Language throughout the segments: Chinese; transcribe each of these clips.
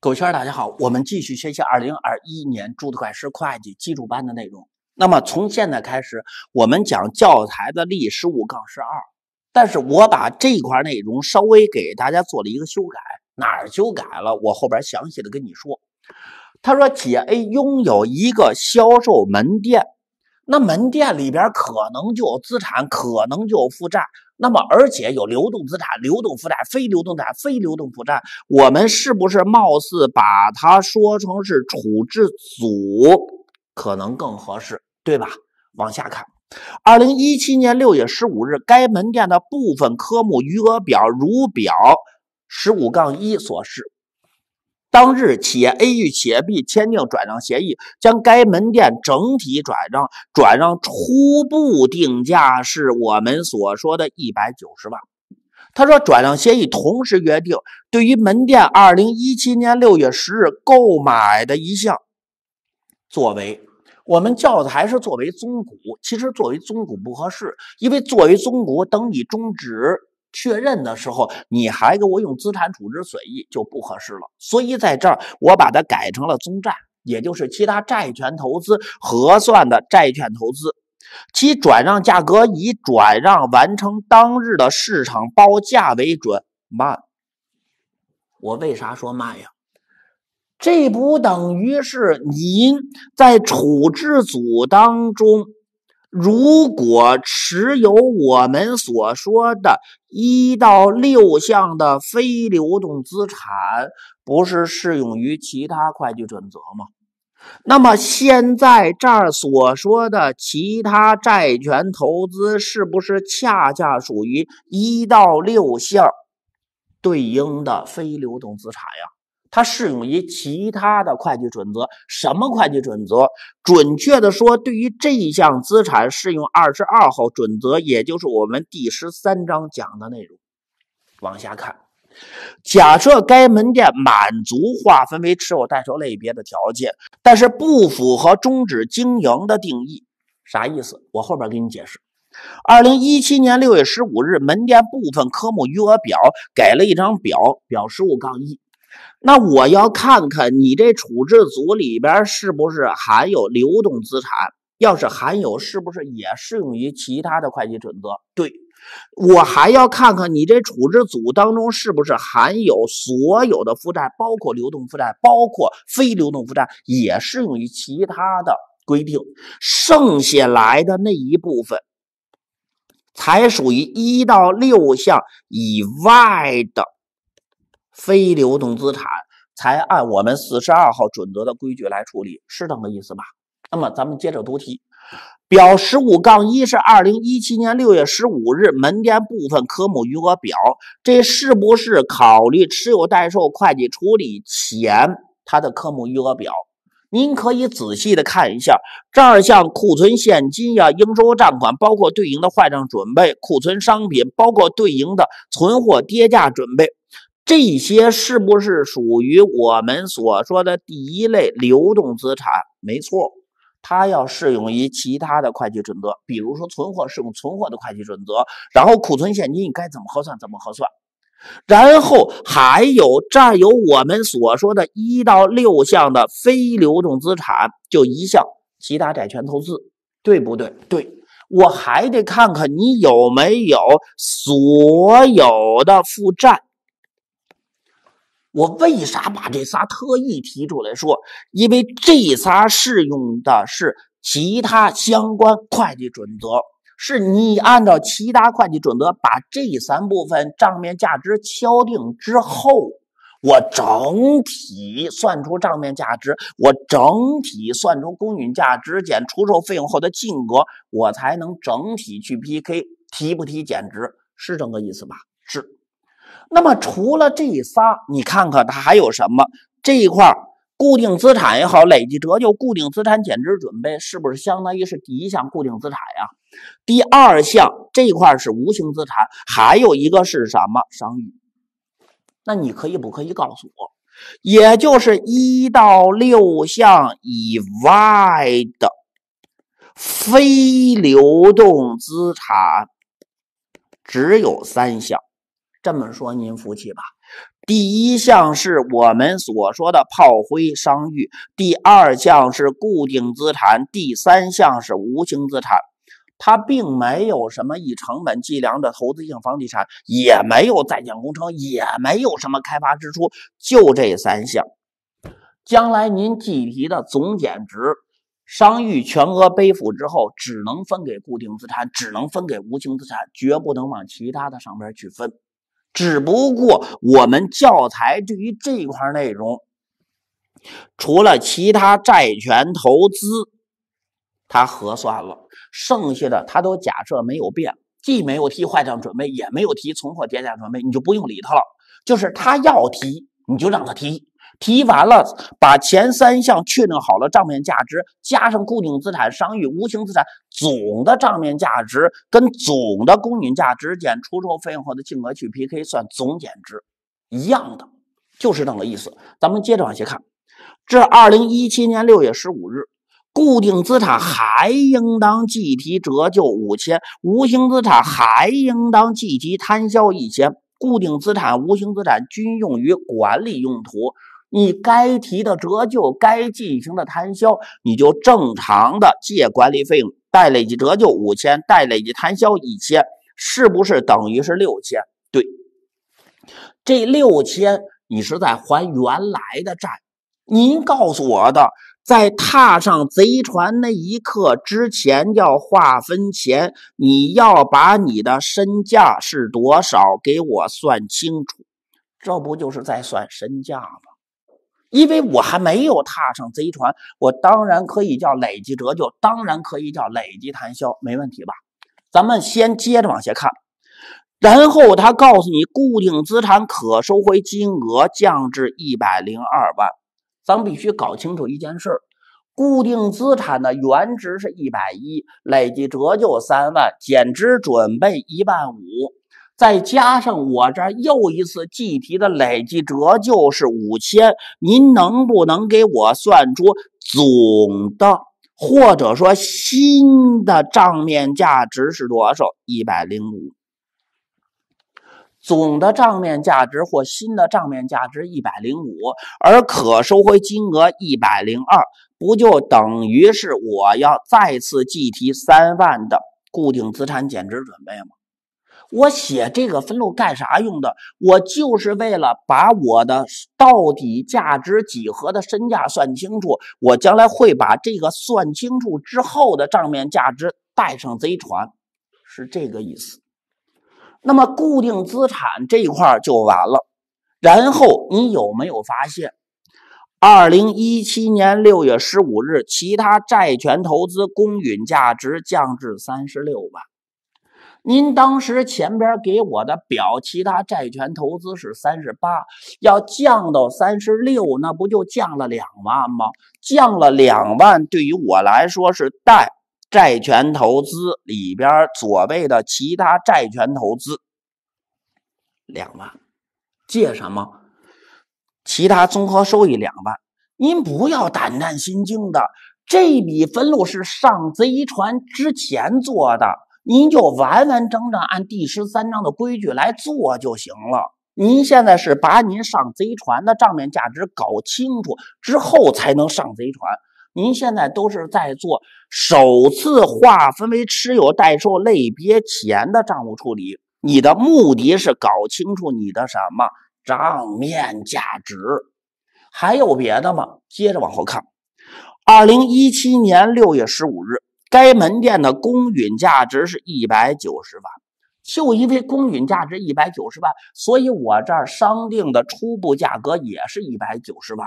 狗圈，大家好，我们继续学习二零二一年注册会计师会计基础班的内容。那么从现在开始，我们讲教材的例十五杠十二，但是我把这块内容稍微给大家做了一个修改，哪儿修改了，我后边详细的跟你说。他说，企业 A 拥有一个销售门店。那门店里边可能就有资产，可能就有负债，那么而且有流动资产、流动负债、非流动资产、非流动负债，我们是不是貌似把它说成是处置组，可能更合适，对吧？往下看，二零一七年六月十五日，该门店的部分科目余额表如表十五杠一所示。当日，企业 A 与企业 B 签订转让协议，将该门店整体转让。转让初步定价是我们所说的一百九十万。他说，转让协议同时约定，对于门店二零一七年六月十日购买的一项，作为我们叫的还是作为宗股。其实作为宗股不合适，因为作为宗股，等你终止。确认的时候，你还给我用资产处置损益就不合适了。所以在这儿，我把它改成了“综债”，也就是其他债权投资核算的债权投资，其转让价格以转让完成当日的市场报价为准。慢，我为啥说慢呀？这不等于是您在处置组当中，如果持有我们所说的。一到六项的非流动资产不是适用于其他会计准则吗？那么现在这儿所说的其他债权投资是不是恰恰属于一到六项对应的非流动资产呀？它适用于其他的会计准则，什么会计准则？准确的说，对于这一项资产适用二十二号准则，也就是我们第十三章讲的内容。往下看，假设该门店满足划分为持有待售类别的条件，但是不符合终止经营的定义。啥意思？我后边给你解释。二零一七年六月十五日，门店部分科目余额表给了一张表，表十五杠一。那我要看看你这处置组里边是不是含有流动资产，要是含有，是不是也适用于其他的会计准则？对我还要看看你这处置组当中是不是含有所有的负债，包括流动负债，包括非流动负债，也适用于其他的规定。剩下来的那一部分才属于一到六项以外的。非流动资产才按我们四十二号准则的规矩来处理，是这个意思吧？那么咱们接着读题，表十五杠一是二零一七年六月十五日门店部分科目余额表，这是不是考虑持有待售会计处理前它的科目余额表？您可以仔细的看一下，这儿像库存现金呀、应收账款，包括对应的坏账准备；库存商品，包括对应的存货跌价准备。这些是不是属于我们所说的第一类流动资产？没错，它要适用于其他的会计准则，比如说存货适用存货的会计准则，然后库存现金该怎么核算怎么核算，然后还有占有我们所说的一到六项的非流动资产，就一项其他债权投资，对不对？对，我还得看看你有没有所有的负债。我为啥把这仨特意提出来说？因为这仨适用的是其他相关会计准则，是你按照其他会计准则把这三部分账面价值敲定之后，我整体算出账面价值，我整体算出公允价值减出售费用后的净额，我才能整体去 PK 提不提减值，是这个意思吧？是。那么除了这仨，你看看它还有什么？这一块固定资产也好，累计折旧、固定资产减值准备，是不是相当于是第一项固定资产呀？第二项这块是无形资产，还有一个是什么？商誉。那你可以不可以告诉我？也就是一到六项以外的非流动资产，只有三项。这么说您服气吧？第一项是我们所说的炮灰商誉，第二项是固定资产，第三项是无形资产。它并没有什么以成本计量的投资性房地产，也没有在建工程，也没有什么开发支出，就这三项。将来您计提的总减值商誉全额背负之后，只能分给固定资产，只能分给无形资产，绝不能往其他的上边去分。只不过我们教材对于这一块内容，除了其他债权投资，它核算了，剩下的它都假设没有变，既没有提坏账准备，也没有提存货跌价准备，你就不用理它了。就是他要提，你就让他提。提完了，把前三项确定好了账面价值，加上固定资产、商誉、无形资产总的账面价值，跟总的公允价值减出售费用后的净额去 P K，算总减值，一样的，就是这么个意思。咱们接着往下看，这二零一七年六月十五日，固定资产还应当计提折旧五千，无形资产还应当计提摊销一千，固定资产、无形资产均用于管理用途。你该提的折旧，该进行的摊销，你就正常的借管理费用，贷累计折旧五千，贷累计摊销一千，是不是等于是六千？对，这六千你是在还原来的债。您告诉我的，在踏上贼船那一刻之前要划分钱，你要把你的身价是多少给我算清楚，这不就是在算身价吗？因为我还没有踏上贼船，我当然可以叫累计折旧，当然可以叫累计摊销，没问题吧？咱们先接着往下看，然后他告诉你固定资产可收回金额降至一百零二万，咱们必须搞清楚一件事：固定资产的原值是一百一，累计折旧三万，减值准备一万五。再加上我这又一次计提的累计折旧是五千，您能不能给我算出总的，或者说新的账面价值是多少？一百零五，总的账面价值或新的账面价值一百零五，而可收回金额一百零二，不就等于是我要再次计提三万的固定资产减值准备吗？我写这个分录干啥用的？我就是为了把我的到底价值几何的身价算清楚。我将来会把这个算清楚之后的账面价值带上贼船，是这个意思。那么固定资产这一块就完了。然后你有没有发现，二零一七年六月十五日，其他债权投资公允价值降至三十六万。您当时前边给我的表，其他债权投资是三十八，要降到三十六，那不就降了两万吗？降了两万，对于我来说是贷债权投资里边所谓的其他债权投资两万，借什么？其他综合收益两万。您不要胆战心惊的，这笔分录是上贼船之前做的。您就完完整整按第十三章的规矩来做就行了。您现在是把您上贼船的账面价值搞清楚之后才能上贼船。您现在都是在做首次划分为持有待售类别前的账务处理。你的目的是搞清楚你的什么账面价值？还有别的吗？接着往后看。二零一七年六月十五日。该门店的公允价值是一百九十万，就因为公允价值一百九十万，所以我这儿商定的初步价格也是一百九十万。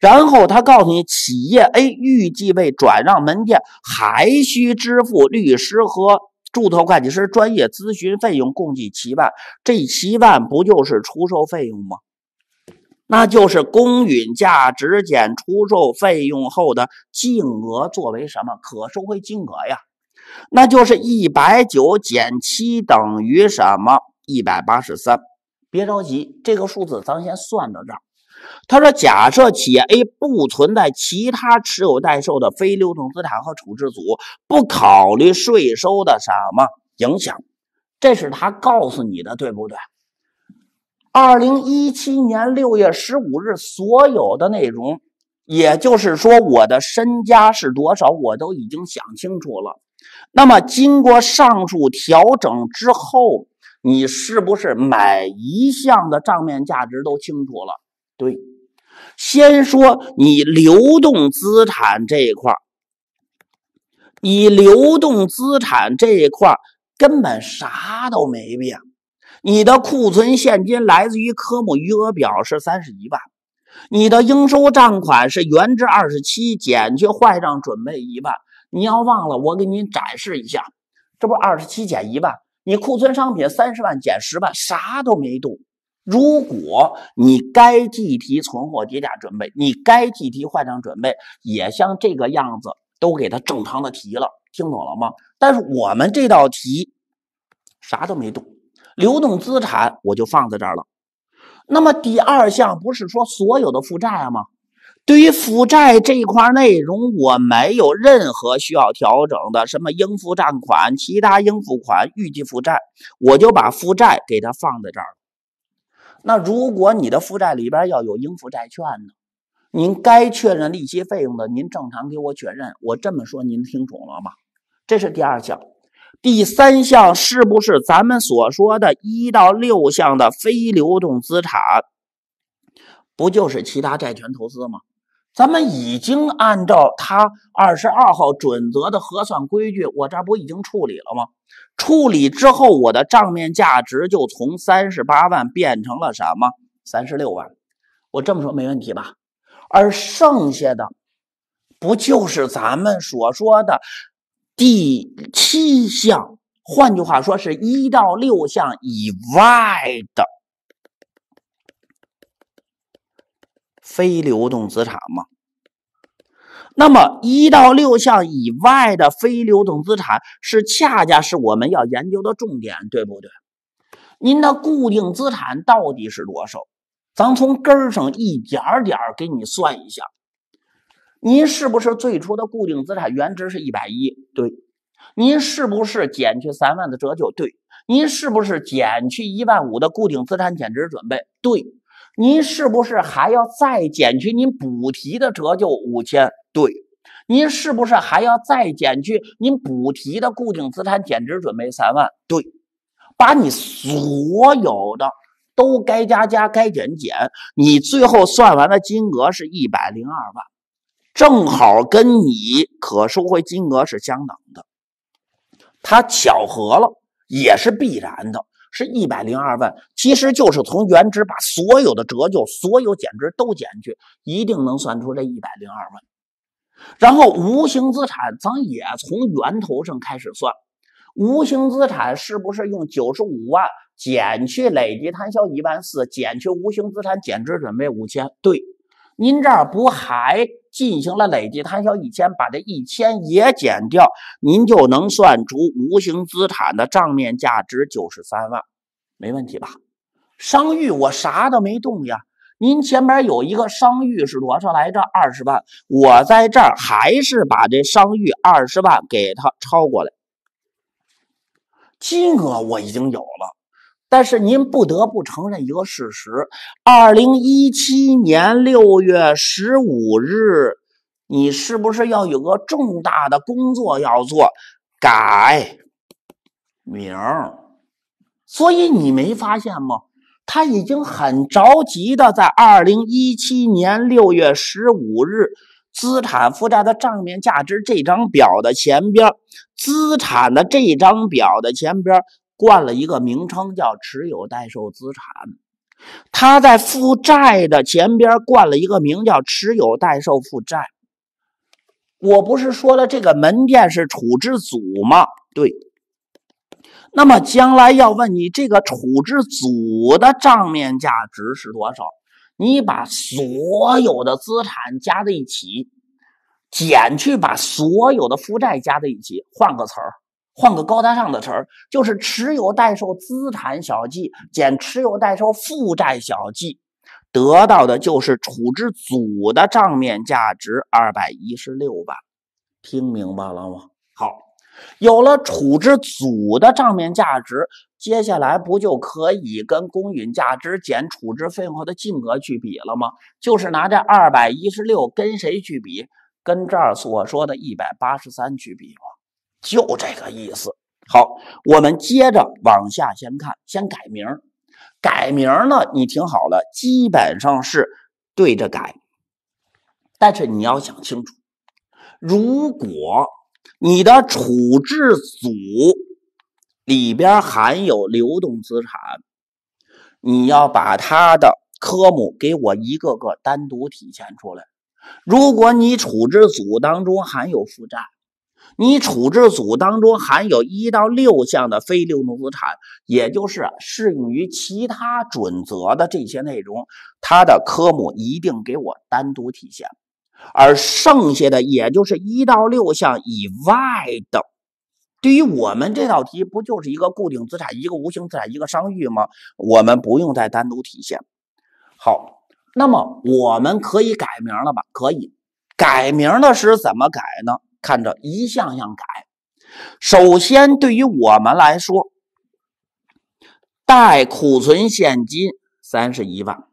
然后他告诉你，企业 A 预计被转让门店还需支付律师和注册会计师专业咨询费用共计七万，这七万不就是出售费用吗？那就是公允价值减出售费用后的净额作为什么可收回金额呀？那就是一百九减七等于什么？一百八十三。别着急，这个数字咱先算到这儿。他说，假设企业 A 不存在其他持有待售的非流动资产和处置组，不考虑税收的什么影响，这是他告诉你的，对不对？二零一七年六月十五日，所有的内容，也就是说，我的身家是多少，我都已经想清楚了。那么，经过上述调整之后，你是不是每一项的账面价值都清楚了？对，先说你流动资产这一块儿，你流动资产这一块儿根本啥都没变。你的库存现金来自于科目余额表是三十一万，你的应收账款是原值二十七减去坏账准备一万。你要忘了，我给你展示一下，这不二十七减一万，你库存商品三十万减十万，啥都没动。如果你该计提存货跌价准备，你该计提坏账准备，也像这个样子都给它正常的提了，听懂了吗？但是我们这道题啥都没动。流动资产我就放在这儿了。那么第二项不是说所有的负债吗？对于负债这一块内容，我没有任何需要调整的，什么应付账款、其他应付款、预计负债，我就把负债给它放在这儿。那如果你的负债里边要有应付债券呢？您该确认利息费用的，您正常给我确认。我这么说您听懂了吗？这是第二项。第三项是不是咱们所说的一到六项的非流动资产？不就是其他债权投资吗？咱们已经按照他二十二号准则的核算规矩，我这不已经处理了吗？处理之后，我的账面价值就从三十八万变成了什么？三十六万，我这么说没问题吧？而剩下的不就是咱们所说的？第七项，换句话说，是一到六项以外的非流动资产嘛？那么一到六项以外的非流动资产，是恰恰是我们要研究的重点，对不对？您的固定资产到底是多少？咱从根儿上一点点给你算一下。您是不是最初的固定资产原值是一百一？对，您是不是减去三万的折旧？对，您是不是减去一万五的固定资产减值准备？对，您是不是还要再减去您补提的折旧五千？对，您是不是还要再减去您补提的固定资产减值准备三万？对，把你所有的都该加加该减减，你最后算完的金额是一百零二万。正好跟你可收回金额是相等的，它巧合了也是必然的，是一百零二万。其实就是从原值把所有的折旧、所有减值都减去，一定能算出这一百零二万。然后无形资产咱也从源头上开始算，无形资产是不是用九十五万减去累计摊销一万四，减去无形资产减值准备五千？对。您这儿不还进行了累计摊销一千，把这一千也减掉，您就能算出无形资产的账面价值九十三万，没问题吧？商誉我啥都没动呀，您前面有一个商誉是多少来着？二十万，我在这儿还是把这商誉二十万给它抄过来，金额我已经有了。但是您不得不承认一个事实：，二零一七年六月十五日，你是不是要有个重大的工作要做？改名儿，所以你没发现吗？他已经很着急的在二零一七年六月十五日资产负债的账面价值这张表的前边，资产的这张表的前边。冠了一个名称叫持有待售资产，他在负债的前边冠了一个名叫持有待售负债。我不是说了这个门店是处置组吗？对。那么将来要问你这个处置组的账面价值是多少？你把所有的资产加在一起，减去把所有的负债加在一起，换个词儿。换个高大上的词儿，就是持有待售资产小计减持有待售负债小计，得到的就是处置组的账面价值二百一十六万，听明白了吗？好，有了处置组的账面价值，接下来不就可以跟公允价值减处置费用后的净额去比了吗？就是拿这二百一十六跟谁去比？跟这儿所说的一百八十三去比吗？就这个意思。好，我们接着往下，先看，先改名改名呢，你听好了，基本上是对着改。但是你要想清楚，如果你的处置组里边含有流动资产，你要把它的科目给我一个个单独体现出来。如果你处置组当中含有负债，你处置组当中含有一到六项的非流动资产，也就是适用于其他准则的这些内容，它的科目一定给我单独体现，而剩下的也就是一到六项以外的，对于我们这道题，不就是一个固定资产、一个无形资产、一个商誉吗？我们不用再单独体现。好，那么我们可以改名了吧？可以，改名的是怎么改呢？看着一项项改，首先对于我们来说，带库存现金三十一万，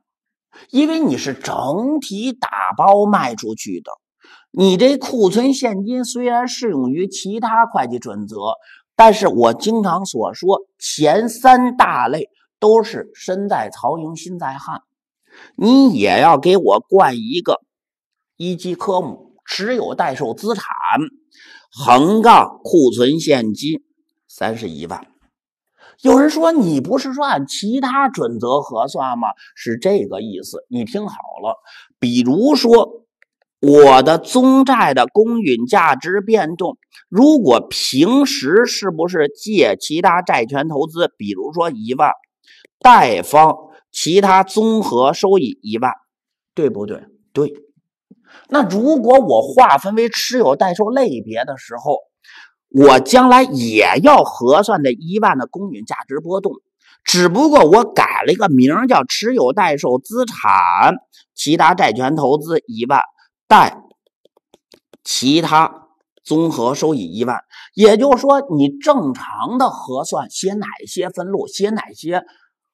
因为你是整体打包卖出去的，你这库存现金虽然适用于其他会计准则，但是我经常所说前三大类都是身在曹营心在汉，你也要给我灌一个一级科目。持有待售资产，横杠库存现金三十一万。有人说你不是说按其他准则核算吗？是这个意思。你听好了，比如说我的宗债的公允价值变动，如果平时是不是借其他债权投资，比如说一万，贷方其他综合收益一万，对不对？对。那如果我划分为持有待售类别的时候，我将来也要核算这一万的公允价值波动，只不过我改了一个名叫持有待售资产、其他债权投资一万、贷其他综合收益一万。也就是说，你正常的核算写哪些分录，写哪些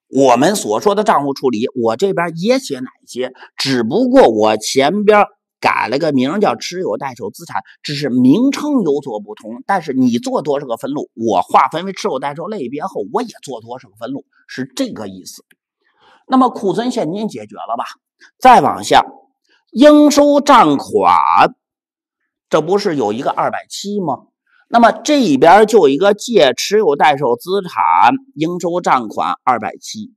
我们所说的账户处理，我这边也写哪些，只不过我前边。改了个名叫持有待售资产，只是名称有所不同。但是你做多少个分录，我划分为持有待售类别后，我也做多少个分录，是这个意思。那么库存现金解决了吧？再往下，应收账款，这不是有一个二百七吗？那么这边就一个借持有待售资产应收账款二百七，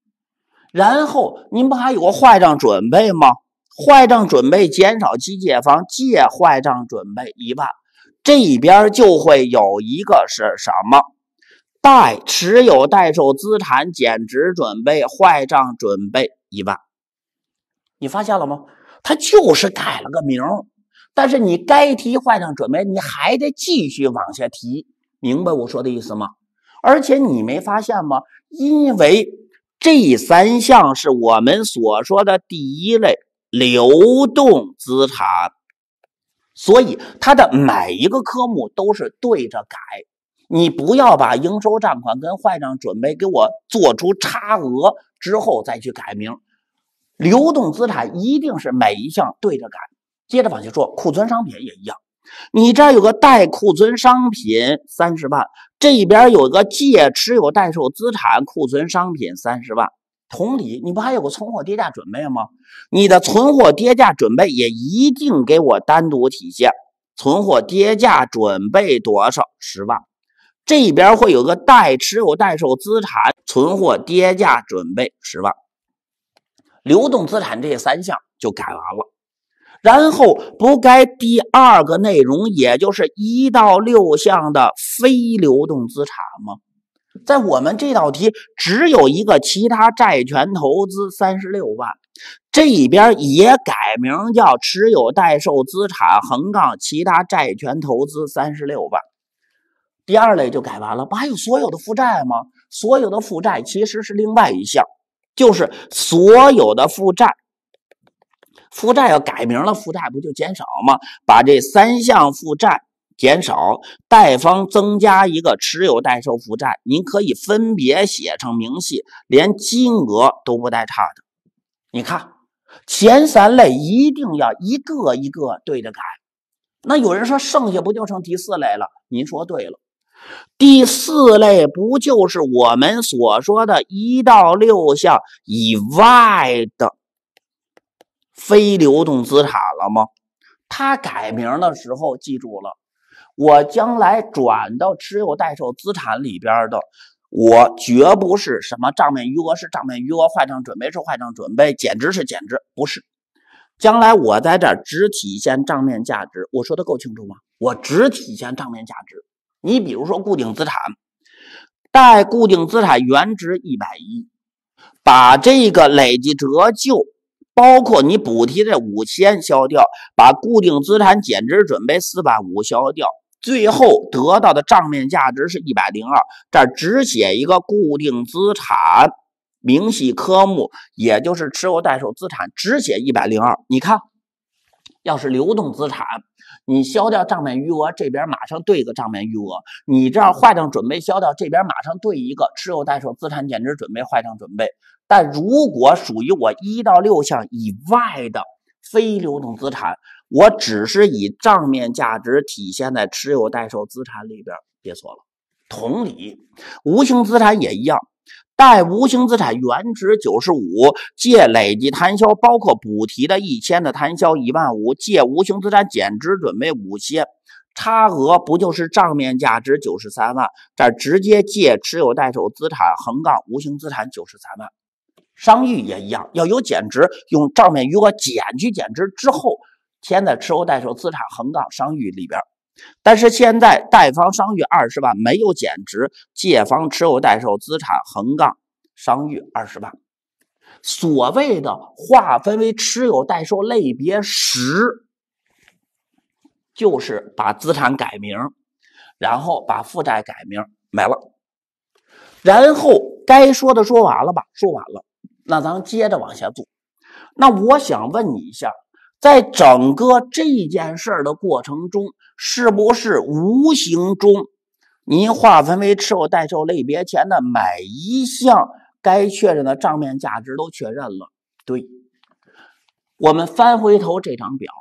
然后您不还有个坏账准备吗？坏账准备减少其借方借坏账准备一万，这边就会有一个是什么？待持有待售资产减值准备坏账准备一万，你发现了吗？它就是改了个名但是你该提坏账准备，你还得继续往下提，明白我说的意思吗？而且你没发现吗？因为这三项是我们所说的第一类。流动资产，所以它的每一个科目都是对着改。你不要把应收账款跟坏账准备给我做出差额之后再去改名，流动资产一定是每一项对着改。接着往下说，库存商品也一样。你这儿有个待库存商品三十万，这边有个借持有待售资产库存商品三十万。同理，你不还有个存货跌价准备吗？你的存货跌价准备也一定给我单独体现，存货跌价准备多少十万？这边会有个代持有代售资产存货跌价准备十万，流动资产这三项就改完了。然后不该第二个内容，也就是一到六项的非流动资产吗？在我们这道题，只有一个其他债权投资三十六万，这边也改名叫持有待售资产横杠其他债权投资三十六万。第二类就改完了。不还有所有的负债吗？所有的负债其实是另外一项，就是所有的负债。负债要改名了，负债不就减少吗？把这三项负债。减少贷方增加一个持有代售负债，您可以分别写成明细，连金额都不带差的。你看前三类一定要一个一个对着改。那有人说剩下不就剩第四类了？您说对了，第四类不就是我们所说的1到6项以外的非流动资产了吗？他改名的时候记住了。我将来转到持有待售资产里边的，我绝不是什么账面余额是账面余额坏账准备是坏账准备，减值是减值，不是。将来我在这只体现账面价值，我说的够清楚吗？我只体现账面价值。你比如说固定资产，贷固定资产原值一百一，把这个累计折旧，包括你补贴的五千消掉，把固定资产减值准备四百五消掉。最后得到的账面价值是一百零二，这儿只写一个固定资产明细科目，也就是持有待售资产，只写一百零二。你看，要是流动资产，你消掉账面余额，这边马上对一个账面余额，你这样坏账准备消掉，这边马上对一个持有待售资产减值准备坏账准备。但如果属于我一到六项以外的。非流动资产，我只是以账面价值体现在持有待售资产里边，别错了。同理，无形资产也一样。贷无形资产原值九十五，借累计摊销包括补提的一千的摊销一万五，借无形资产减值准备五千，差额不就是账面价值九十三万？这直接借持有待售资产横杠无形资产九十三万。商誉也一样，要有减值，用账面余额减去减值之后，填在持有待售资产横杠商誉里边。但是现在贷方商誉二十万没有减值，借方持有待售资产横杠商誉二十万。所谓的划分为持有待售类别时，就是把资产改名，然后把负债改名没了。然后该说的说完了吧？说完了。那咱接着往下做。那我想问你一下，在整个这件事儿的过程中，是不是无形中您划分为持有待售类别前的每一项该确认的账面价值都确认了？对，我们翻回头这张表，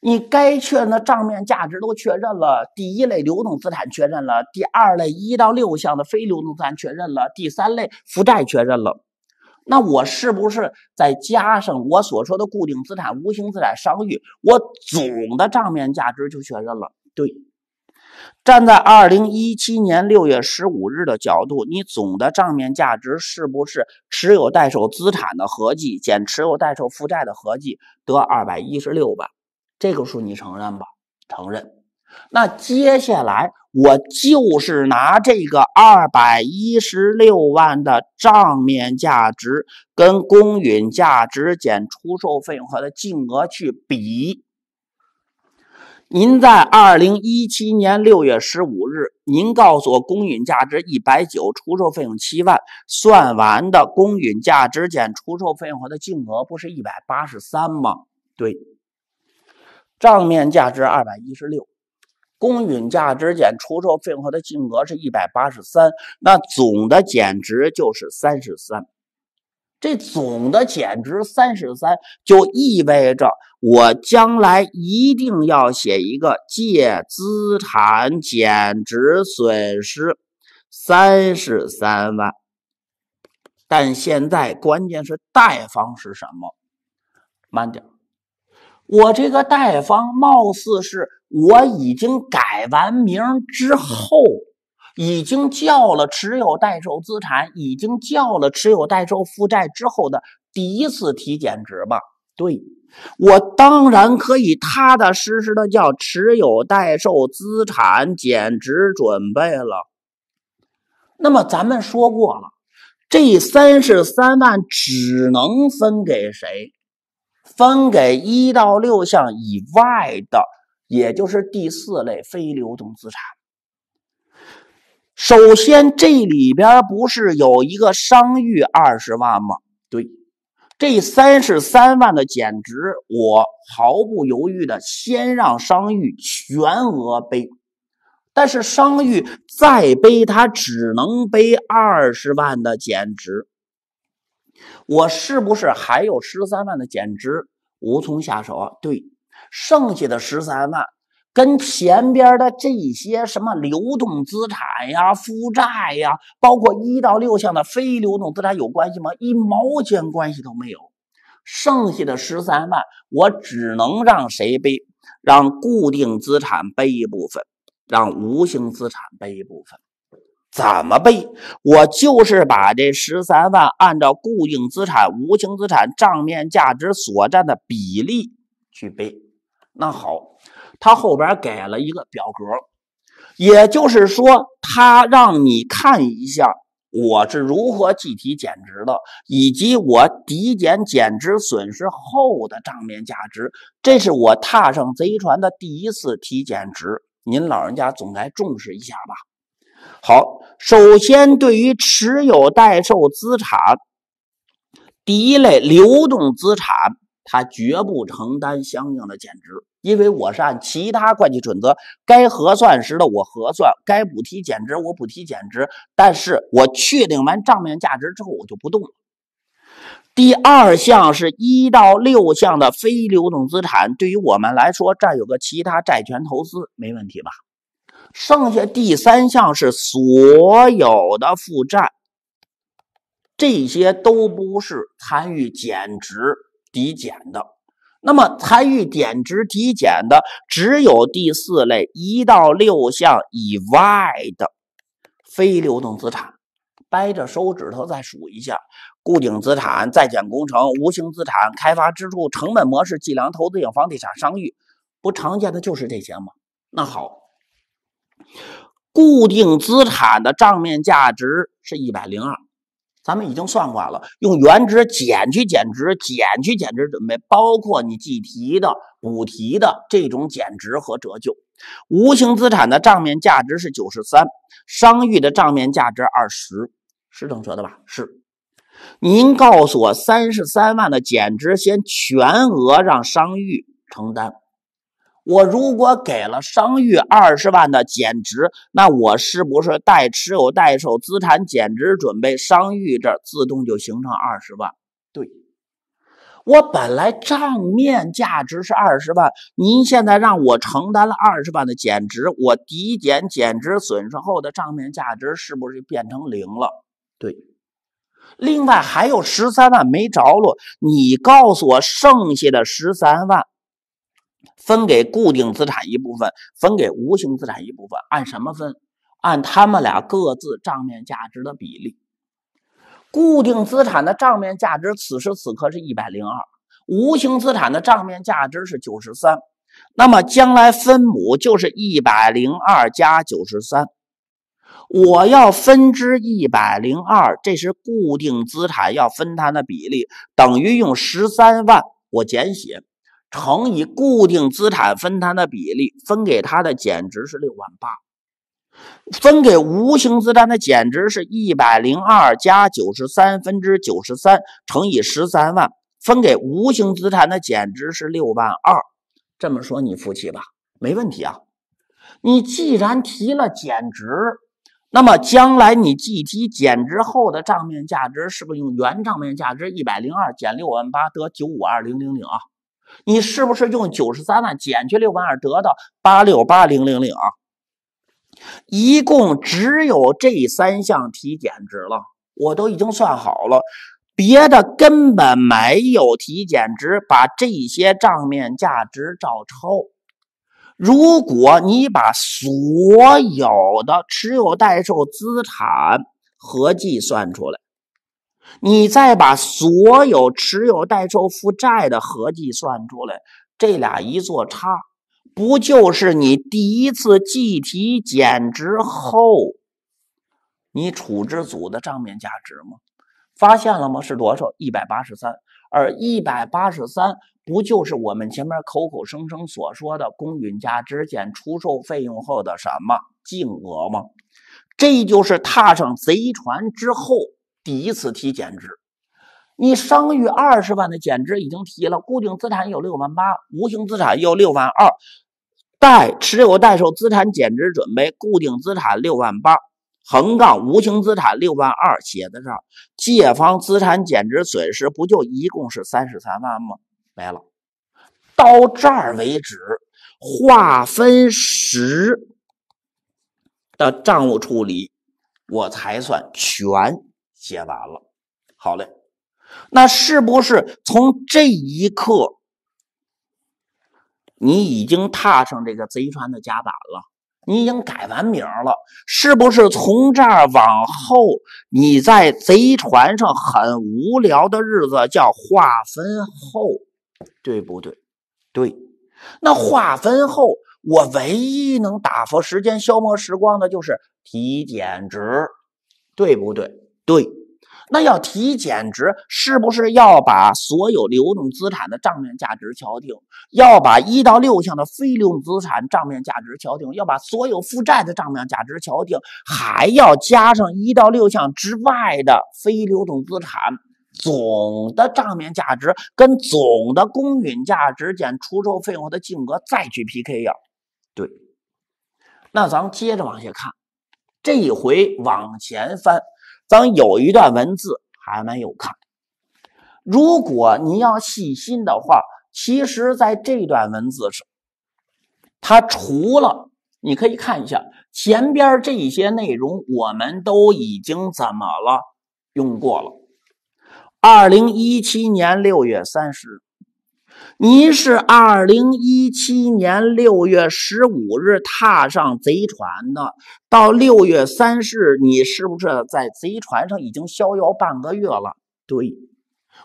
你该确认的账面价值都确认了。第一类流动资产确认了，第二类一到六项的非流动资产确认了，第三类负债确认了。那我是不是再加上我所说的固定资产、无形资产、商誉，我总的账面价值就确认了？对。站在二零一七年六月十五日的角度，你总的账面价值是不是持有待售资产的合计减持有待售负债的合计得二百一十六万？这个数你承认吧？承认。那接下来。我就是拿这个二百一十六万的账面价值跟公允价值减出售费用后的净额去比。您在二零一七年六月十五日，您告诉我公允价值一百九，出售费用七万，算完的公允价值减出售费用后的净额不是一百八十三吗？对，账面价值二百一十六。公允价值减出售费用后的金额是一百八十三，那总的减值就是三十三。这总的减值三十三就意味着我将来一定要写一个借资产减值损失三十三万。但现在关键是贷方是什么？慢点，我这个贷方貌似是。我已经改完名之后，已经叫了持有待售资产，已经叫了持有待售负债之后的第一次提减值吧？对，我当然可以踏踏实实的叫持有待售资产减值准备了。那么咱们说过了，这三十三万只能分给谁？分给一到六项以外的。也就是第四类非流动资产。首先，这里边不是有一个商誉二十万吗？对，这三十三万的减值，我毫不犹豫的先让商誉全额背。但是商誉再背，它只能背二十万的减值。我是不是还有十三万的减值无从下手？对。剩下的十三万跟前边的这些什么流动资产呀、负债呀，包括一到六项的非流动资产有关系吗？一毛钱关系都没有。剩下的十三万，我只能让谁背？让固定资产背一部分，让无形资产背一部分。怎么背？我就是把这十三万按照固定资产、无形资产账面价值所占的比例去背。那好，他后边给了一个表格，也就是说，他让你看一下我是如何计提减值的，以及我抵减减值损失后的账面价值。这是我踏上贼船的第一次提减值，您老人家总该重视一下吧？好，首先对于持有待售资产，第一类流动资产。他绝不承担相应的减值，因为我是按其他会计准则，该核算时的我核算，该补提减值我补提减值，但是我确定完账面价值之后我就不动了。第二项是一到六项的非流动资产，对于我们来说，这有个其他债权投资没问题吧？剩下第三项是所有的负债，这些都不是参与减值。体检的，那么参与减值体检的只有第四类一到六项以外的非流动资产。掰着手指头再数一下：固定资产、在建工程、无形资产、开发支出、成本模式计量投资性房地产、商誉，不常见的就是这些吗？那好，固定资产的账面价值是一百零二。咱们已经算过了，用原值减去减值，减去减值准备，包括你计提的、补提的这种减值和折旧。无形资产的账面价值是九十三，商誉的账面价值二十，是正确的吧？是。您告诉我，三十三万的减值先全额让商誉承担。我如果给了商誉二十万的减值，那我是不是代持有代售资产减值准备商誉这自动就形成二十万？对，我本来账面价值是二十万，您现在让我承担了二十万的减值，我抵减减值损失后的账面价值是不是变成零了？对。另外还有十三万没着落，你告诉我剩下的十三万。分给固定资产一部分，分给无形资产一部分，按什么分？按他们俩各自账面价值的比例。固定资产的账面价值此时此刻是一百零二，无形资产的账面价值是九十三，那么将来分母就是一百零二加九十三，我要分之一百零二，这是固定资产要分摊的比例，等于用十三万，我简写。乘以固定资产分摊的比例，分给他的减值是六万八，分给无形资产的减值是一百零二加九十三分之九十三乘以十三万，分给无形资产的减值是六万二。这么说你服气吧？没问题啊。你既然提了减值，那么将来你计提减值后的账面价值是不是用原账面价值一百零二减六万八得九五二零零零啊？你是不是用九十三万减去六万二，得到八六八零零零啊？一共只有这三项提减值了，我都已经算好了，别的根本没有提减值。把这些账面价值照抄。如果你把所有的持有待售资产合计算出来。你再把所有持有待售负债的合计算出来，这俩一做差，不就是你第一次计提减值后，你处置组的账面价值吗？发现了吗？是多少？一百八十三。而一百八十三不就是我们前面口口声声所说的公允价值减出售费用后的什么净额吗？这就是踏上贼船之后。第一次提减值，你商誉二十万的减值已经提了，固定资产有六万八，无形资产有六万二，待持有待售资产减值准备，固定资产六万八，横杠无形资产六万二，写在这儿，借方资产减值损失不就一共是三十三万吗？没了，到这儿为止，划分时的账务处理我才算全。写完了，好嘞，那是不是从这一刻，你已经踏上这个贼船的甲板了？你已经改完名了，是不是从这儿往后，你在贼船上很无聊的日子叫划分后，对不对？对，那划分后，我唯一能打发时间、消磨时光的就是体检值，对不对？对，那要提减值，是不是要把所有流动资产的账面价值敲定？要把一到六项的非流动资产账面价值敲定？要把所有负债的账面价值敲定？还要加上一到六项之外的非流动资产总的账面价值跟总的公允价值减出售费用的净额再去 P K 呀？对，那咱们接着往下看，这一回往前翻。咱有一段文字还没有看，如果你要细心的话，其实在这段文字上，它除了你可以看一下前边这些内容，我们都已经怎么了用过了。二零一七年六月三十。你是二零一七年六月十五日踏上贼船的，到六月三十，你是不是在贼船上已经逍遥半个月了？对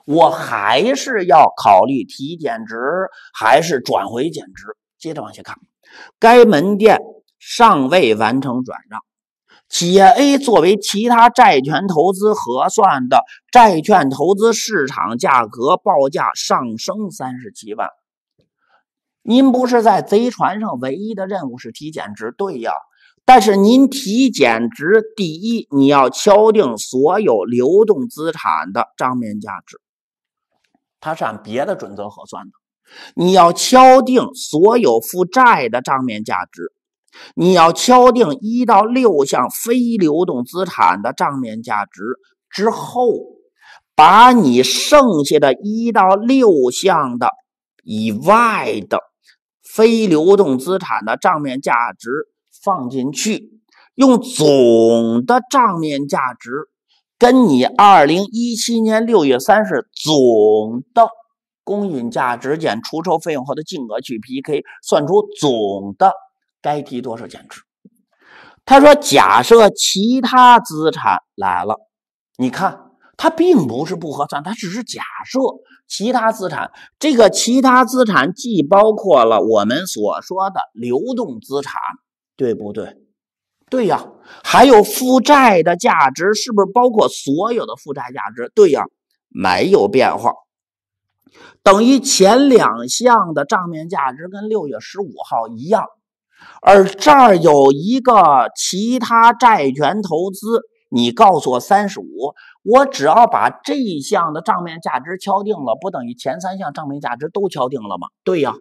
我还是要考虑提减值，还是转回减值？接着往下看，该门店尚未完成转让。企业 A 作为其他债权投资核算的债券投资市场价格报价上升三十七万。您不是在贼船上唯一的任务是体检值，对呀。但是您体检值，第一你要敲定所有流动资产的账面价值，它是按别的准则核算的，你要敲定所有负债的账面价值。你要敲定一到六项非流动资产的账面价值之后，把你剩下的一到六项的以外的非流动资产的账面价值放进去，用总的账面价值跟你二零一七年六月三十总的公允价值减出售费用后的金额去 PK，算出总的。该提多少减值？他说：“假设其他资产来了，你看，它并不是不合算，它只是假设其他资产。这个其他资产既包括了我们所说的流动资产，对不对？对呀，还有负债的价值，是不是包括所有的负债价值？对呀，没有变化，等于前两项的账面价值跟六月十五号一样。”而这儿有一个其他债权投资，你告诉我三十五，我只要把这一项的账面价值敲定了，不等于前三项账面价值都敲定了吗？对呀，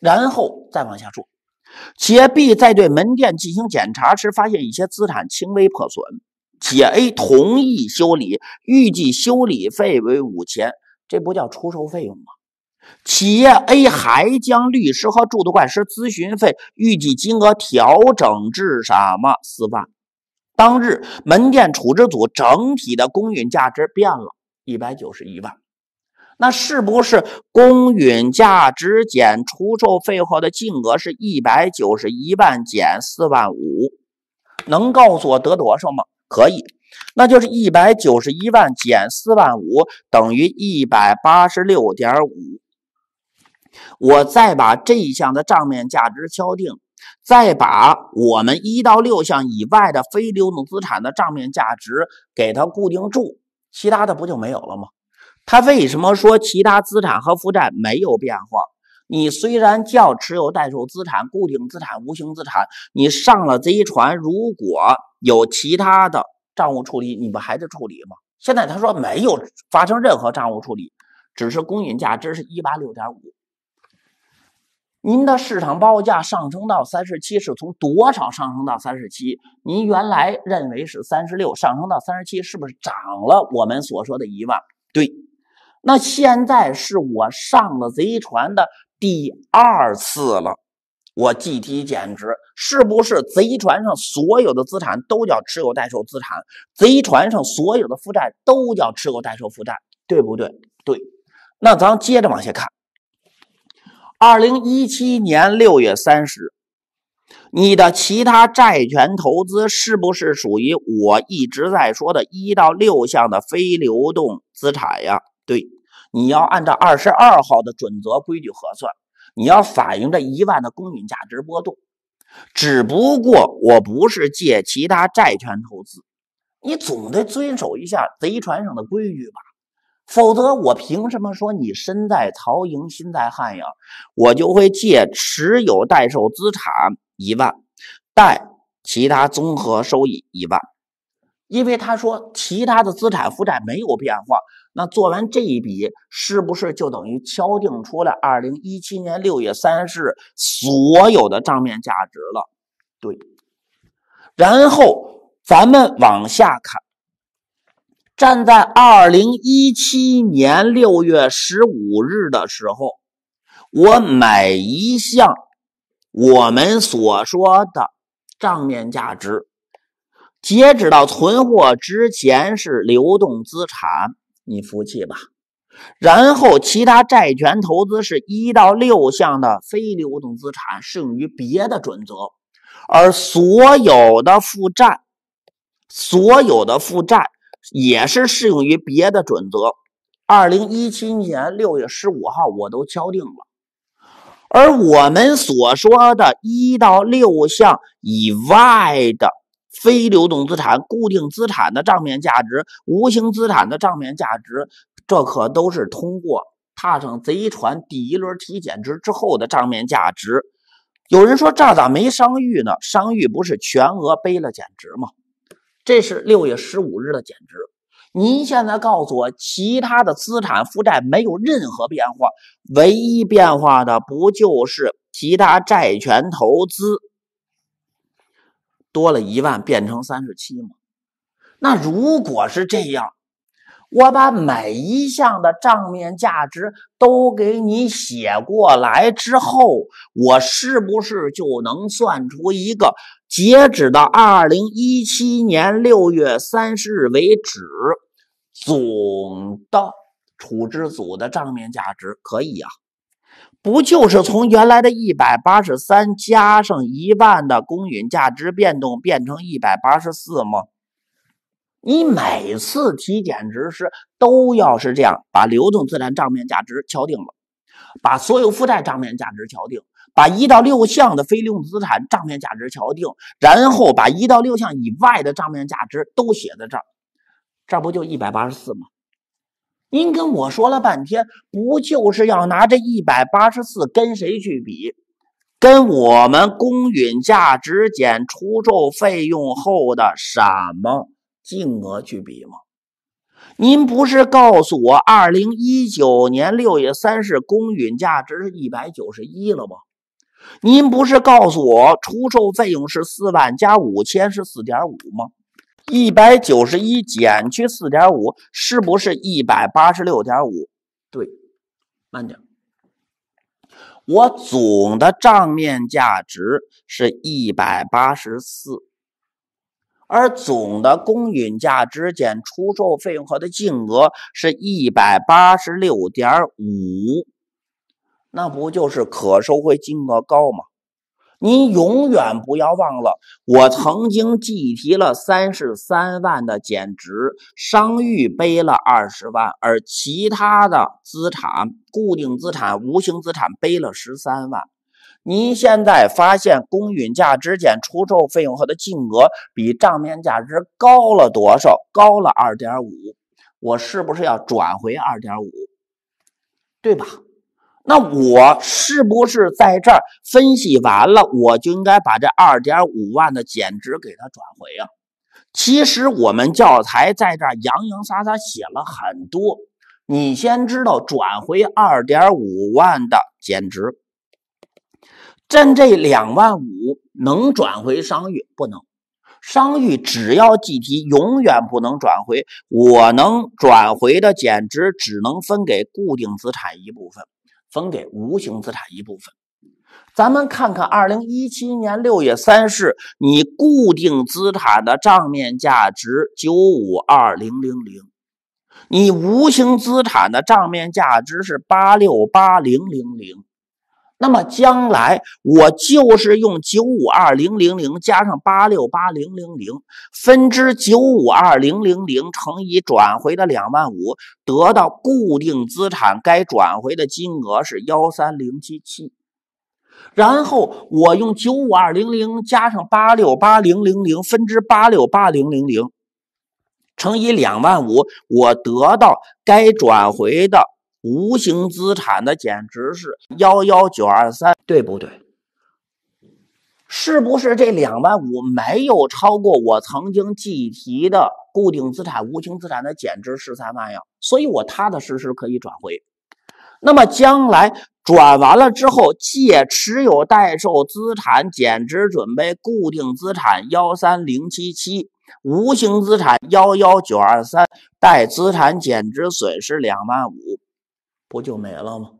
然后再往下说，企业 B 在对门店进行检查时，发现一些资产轻微破损，企业 A 同意修理，预计修理费为五千，这不叫出售费用吗？企业 A 还将律师和注册会计师咨询费预计金额调整至什么四万？当日门店处置组整体的公允价值变了一百九十一万，那是不是公允价值减出售费后的净额是一百九十一万减四万五？能告诉我得多少吗？可以，那就是一百九十一万减四万五等于一百八十六点五。我再把这一项的账面价值敲定，再把我们一到六项以外的非流动资产的账面价值给它固定住，其他的不就没有了吗？他为什么说其他资产和负债没有变化？你虽然叫持有待售资产、固定资产、无形资产，你上了这一船，如果有其他的账务处理，你不还得处理吗？现在他说没有发生任何账务处理，只是公允价值是一八六点五。您的市场报价上升到三十七，是从多少上升到三十七？您原来认为是三十六，上升到三十七，是不是涨了？我们所说的一万，对。那现在是我上了贼船的第二次了。我计提减值，是不是贼船上所有的资产都叫持有待售资产？贼船上所有的负债都叫持有待售负债，对不对？对。那咱接着往下看。二零一七年六月三十，你的其他债权投资是不是属于我一直在说的一到六项的非流动资产呀？对，你要按照二十二号的准则规矩核算，你要反映这一万的公允价值波动。只不过我不是借其他债权投资，你总得遵守一下贼船上的规矩吧？否则，我凭什么说你身在曹营心在汉呀？我就会借持有待售资产一万，贷其他综合收益一万，因为他说其他的资产负债没有变化。那做完这一笔，是不是就等于敲定出来二零一七年六月三十日所有的账面价值了？对。然后咱们往下看。站在二零一七年六月十五日的时候，我买一项，我们所说的账面价值，截止到存货之前是流动资产，你服气吧？然后其他债权投资是一到六项的非流动资产，适用于别的准则，而所有的负债，所有的负债。也是适用于别的准则。二零一七年六月十五号我都敲定了，而我们所说的一到六项以外的非流动资产、固定资产的账面价值、无形资产的账面价值，这可都是通过踏上贼船第一轮提减值之后的账面价值。有人说这咋没商誉呢？商誉不是全额背了减值吗？这是六月十五日的减值。您现在告诉我，其他的资产负债没有任何变化，唯一变化的不就是其他债权投资多了一万，变成三十七吗？那如果是这样，我把每一项的账面价值都给你写过来之后，我是不是就能算出一个截止到二零一七年六月三十日为止总的处置组的账面价值？可以啊，不就是从原来的一百八十三加上一万的公允价值变动变成一百八十四吗？你每次体检之时都要是这样，把流动资产账面价值敲定了，把所有负债账面价值敲定，把一到六项的非流动资产账面价值敲定，然后把一到六项以外的账面价值都写在这儿，这不就一百八十四吗？您跟我说了半天，不就是要拿这一百八十四跟谁去比？跟我们公允价值减出售费用后的什么？净额去比吗？您不是告诉我二零一九年六月三十公允价值是一百九十一了吗？您不是告诉我出售费用是四万加五千是四点五吗？一百九十一减去四点五是不是一百八十六点五？对，慢点，我总的账面价值是一百八十四。而总的公允价值减出售费用后的净额是一百八十六点五，那不就是可收回金额高吗？您永远不要忘了，我曾经计提了三十三万的减值，商誉背了二十万，而其他的资产，固定资产、无形资产背了十三万。您现在发现公允价之减出售费用后的净额比账面价值高了多少？高了二点五，我是不是要转回二点五？对吧？那我是不是在这儿分析完了，我就应该把这二点五万的减值给它转回啊？其实我们教材在这儿洋洋洒洒写了很多，你先知道转回二点五万的减值。但这两万五能转回商誉不能？商誉只要计提，永远不能转回。我能转回的，简直只能分给固定资产一部分，分给无形资产一部分。咱们看看，二零一七年六月三十，你固定资产的账面价值九五二零零零，你无形资产的账面价值是八六八零零零。那么将来我就是用九五二零零零加上八六八零零零分之九五二零零零乘以转回的两万五，得到固定资产该转回的金额是幺三零七七。然后我用九五二零零加上八六八零零零分之八六八零零零乘以两万五，我得到该转回的。无形资产的减值是幺幺九二三，对不对？是不是这两万五没有超过我曾经计提的固定资产、无形资产的减值十三万呀？所以我踏踏实实可以转回。那么将来转完了之后，借持有待售资产减值准备固定资产幺三零七七，无形资产幺幺九二三，待资产减值损失两万五。不就没了吗？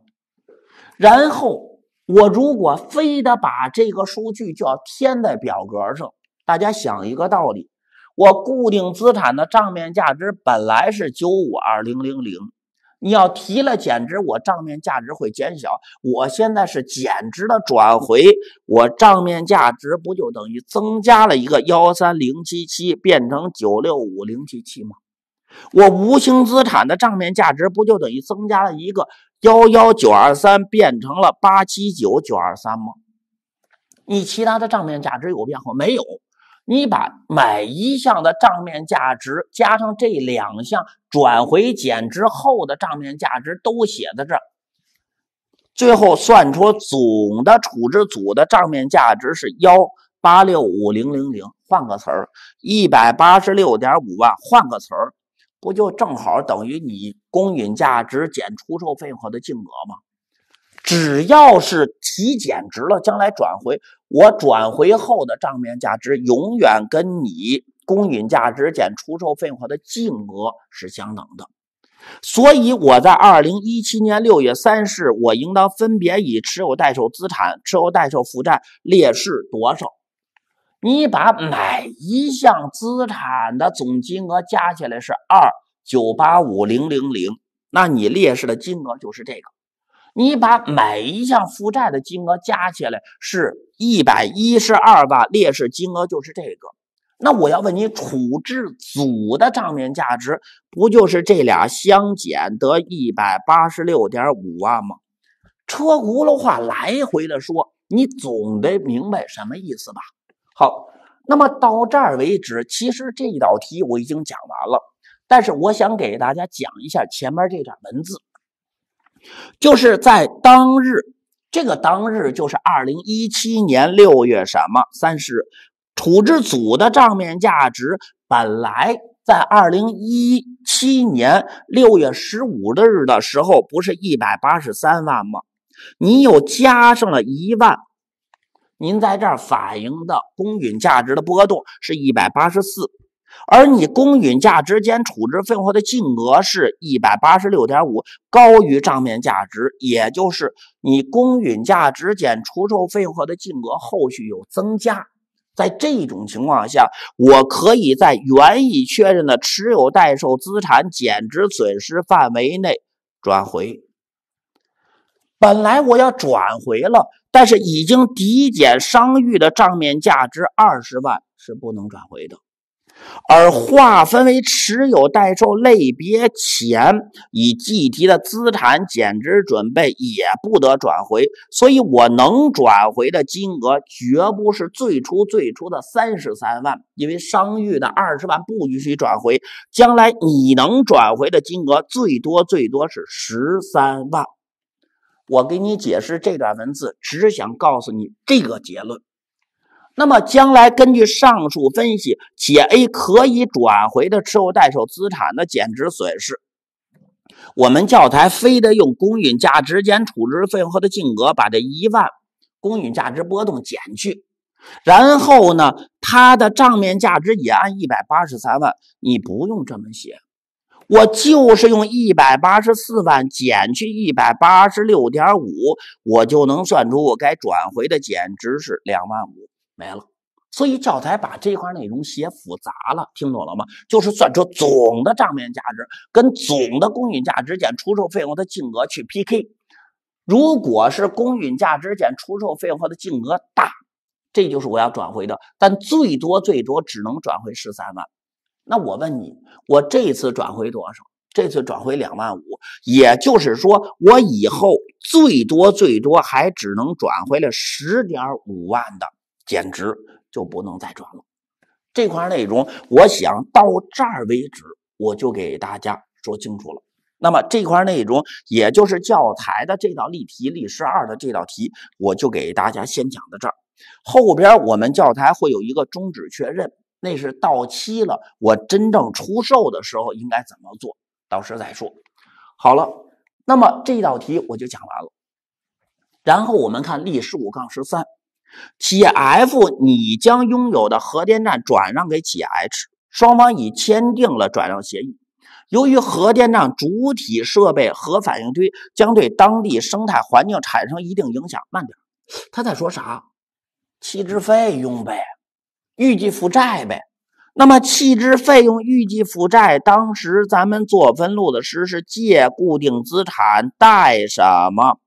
然后我如果非得把这个数据就要填在表格上，大家想一个道理：我固定资产的账面价值本来是九五二零零零，你要提了减值，我账面价值会减小。我现在是减值的转回，我账面价值不就等于增加了一个幺三零七七，变成九六五零七七吗？我无形资产的账面价值不就等于增加了一个幺幺九二三，变成了八七九九二三吗？你其他的账面价值有变化没有？你把买一项的账面价值加上这两项转回减值后的账面价值都写在这儿，最后算出总的处置组的账面价值是幺八六五零零零，换个词儿，一百八十六点五万，换个词儿。不就正好等于你公允价值减出售费用后的净额吗？只要是提减值了，将来转回，我转回后的账面价值永远跟你公允价值减出售费用后的净额是相等的。所以我在二零一七年六月三十日，我应当分别以持有待售资产、持有待售负债列示多少？你把每一项资产的总金额加起来是二九八五零零零，那你劣势的金额就是这个。你把每一项负债的金额加起来是一百一十二万，劣势金额就是这个。那我要问你，处置组的账面价值不就是这俩相减得一百八十六点五万吗？车轱辘话来回的说，你总得明白什么意思吧？好，那么到这儿为止，其实这一道题我已经讲完了。但是我想给大家讲一下前面这段文字，就是在当日，这个当日就是二零一七年六月什么三十，处置组的账面价值本来在二零一七年六月十五日的时候不是一百八十三万吗？你又加上了一万。您在这儿反映的公允价值的波动是184，而你公允价值间处置费用的净额是186.5，高于账面价值，也就是你公允价值减出售费用的净额后续有增加。在这种情况下，我可以在原已确认的持有待售资产减值损失范围内转回。本来我要转回了。但是已经抵减商誉的账面价值二十万是不能转回的，而划分为持有待售类别前已计提的资产减值准备也不得转回，所以我能转回的金额绝不是最初最初的三十三万，因为商誉的二十万不允许转回，将来你能转回的金额最多最多是十三万。我给你解释这段文字，只想告诉你这个结论。那么将来根据上述分析，解 A 可以转回的持有待售资产的减值损失。我们教材非得用公允价值减处置费用后的净额，把这一万公允价值波动减去，然后呢，它的账面价值也按一百八十三万，你不用这么写。我就是用一百八十四万减去一百八十六点五，我就能算出我该转回的减值是两万五没了。所以教材把这块内容写复杂了，听懂了吗？就是算出总的账面价值跟总的公允价值减出售费用的净额去 PK。如果是公允价值减出售费用的净额大，这就是我要转回的，但最多最多只能转回十三万。那我问你，我这次转回多少？这次转回两万五，也就是说，我以后最多最多还只能转回来十点五万的减值，就不能再转了。这块内容我想到这儿为止，我就给大家说清楚了。那么这块内容，也就是教材的这道例题例十二的这道题，我就给大家先讲到这儿。后边我们教材会有一个终止确认。那是到期了，我真正出售的时候应该怎么做？到时再说。好了，那么这道题我就讲完了。然后我们看例十五杠十三，企业 F 你将拥有的核电站转让给企业 H，双方已签订了转让协议。由于核电站主体设备核反应堆将对当地生态环境产生一定影响，慢点，他在说啥？弃置费用呗。预计负债呗，那么弃置费用预计负债，当时咱们做分录的时是借固定资产，贷什么？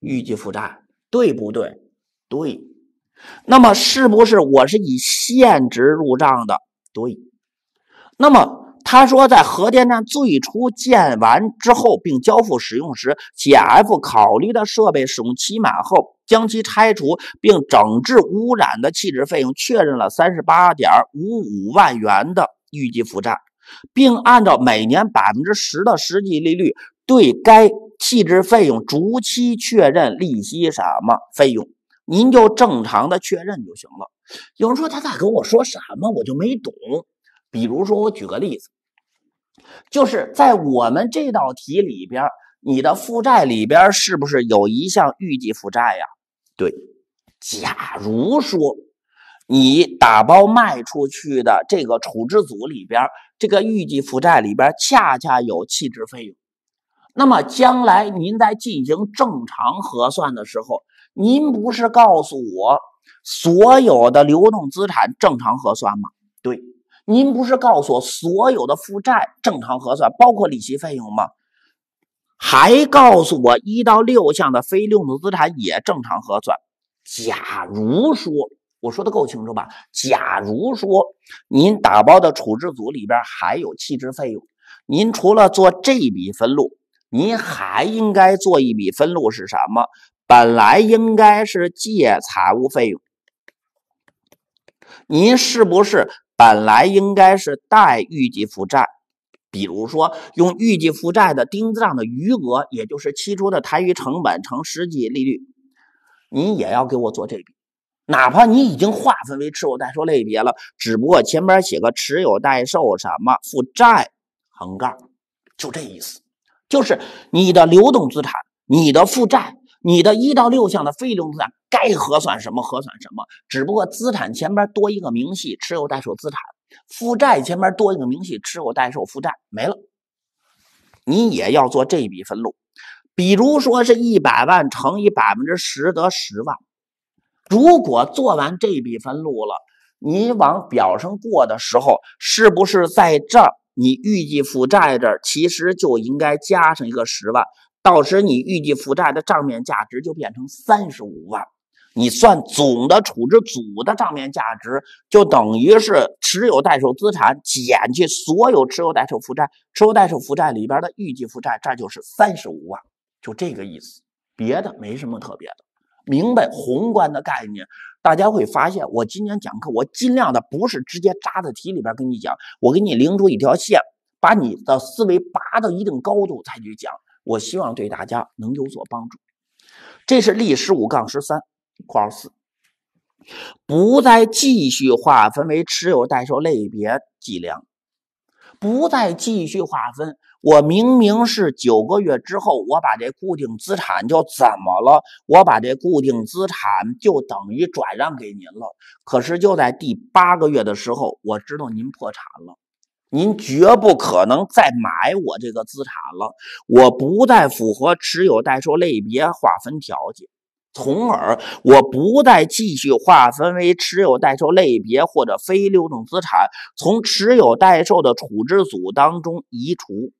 预计负债，对不对？对。那么是不是我是以现值入账的？对。那么他说，在核电站最初建完之后并交付使用时，减 F 考虑的设备使用期满后。将其拆除并整治污染的弃置费用确认了三十八点五五万元的预计负债，并按照每年百分之十的实际利率对该弃置费用逐期确认利息什么费用？您就正常的确认就行了。有人说他在跟我说什么，我就没懂。比如说，我举个例子，就是在我们这道题里边，你的负债里边是不是有一项预计负债呀？对，假如说你打包卖出去的这个处置组里边，这个预计负债里边恰恰有弃置费用，那么将来您在进行正常核算的时候，您不是告诉我所有的流动资产正常核算吗？对，您不是告诉我所有的负债正常核算，包括利息费用吗？还告诉我，一到六项的非流动资产也正常核算。假如说，我说的够清楚吧？假如说您打包的处置组里边还有弃置费用，您除了做这笔分录，您还应该做一笔分录是什么？本来应该是借财务费用，您是不是本来应该是贷预计负债？比如说，用预计负债的丁字账的余额，也就是期初的台余成本乘实际利率，你也要给我做这笔。哪怕你已经划分为持有代售类别了，只不过前边写个持有代售什么负债横杠，就这意思。就是你的流动资产、你的负债、你的一到六项的非流动资产该核算什么核算什么，只不过资产前边多一个明细持有代售资产。负债前面多一个明细，持有待售负债没了，你也要做这笔分录。比如说是一百万乘以百分之十得十万。如果做完这笔分录了，你往表上过的时候，是不是在这儿？你预计负债这儿其实就应该加上一个十万，到时你预计负债的账面价值就变成三十五万。你算总的处置组的账面价值，就等于是持有待售资产减去所有持有待售负债，持有待售负债里边的预计负债，这就是三十五万，就这个意思，别的没什么特别的。明白宏观的概念，大家会发现我今天讲课，我尽量的不是直接扎在题里边跟你讲，我给你拎出一条线，把你的思维拔到一定高度再去讲，我希望对大家能有所帮助。这是例十五杠十三。括号四不再继续划分为持有代售类别计量，不再继续划分。我明明是九个月之后，我把这固定资产就怎么了？我把这固定资产就等于转让给您了。可是就在第八个月的时候，我知道您破产了，您绝不可能再买我这个资产了。我不再符合持有代售类别划分条件。从而，我不再继续划分为持有待售类别或者非流动资产，从持有待售的处置组当中移除。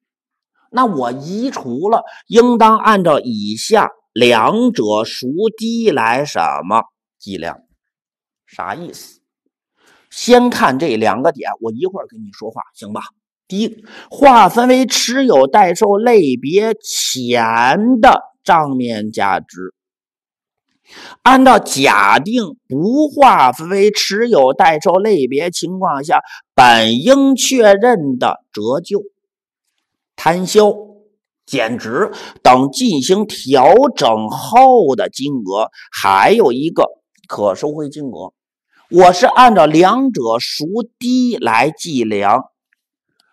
那我移除了，应当按照以下两者孰低来什么计量？啥意思？先看这两个点，我一会儿跟你说话，行吧？第一，划分为持有待售类别前的账面价值。按照假定不划分为持有待售类别情况下，本应确认的折旧、摊销、减值等进行调整后的金额，还有一个可收回金额，我是按照两者孰低来计量，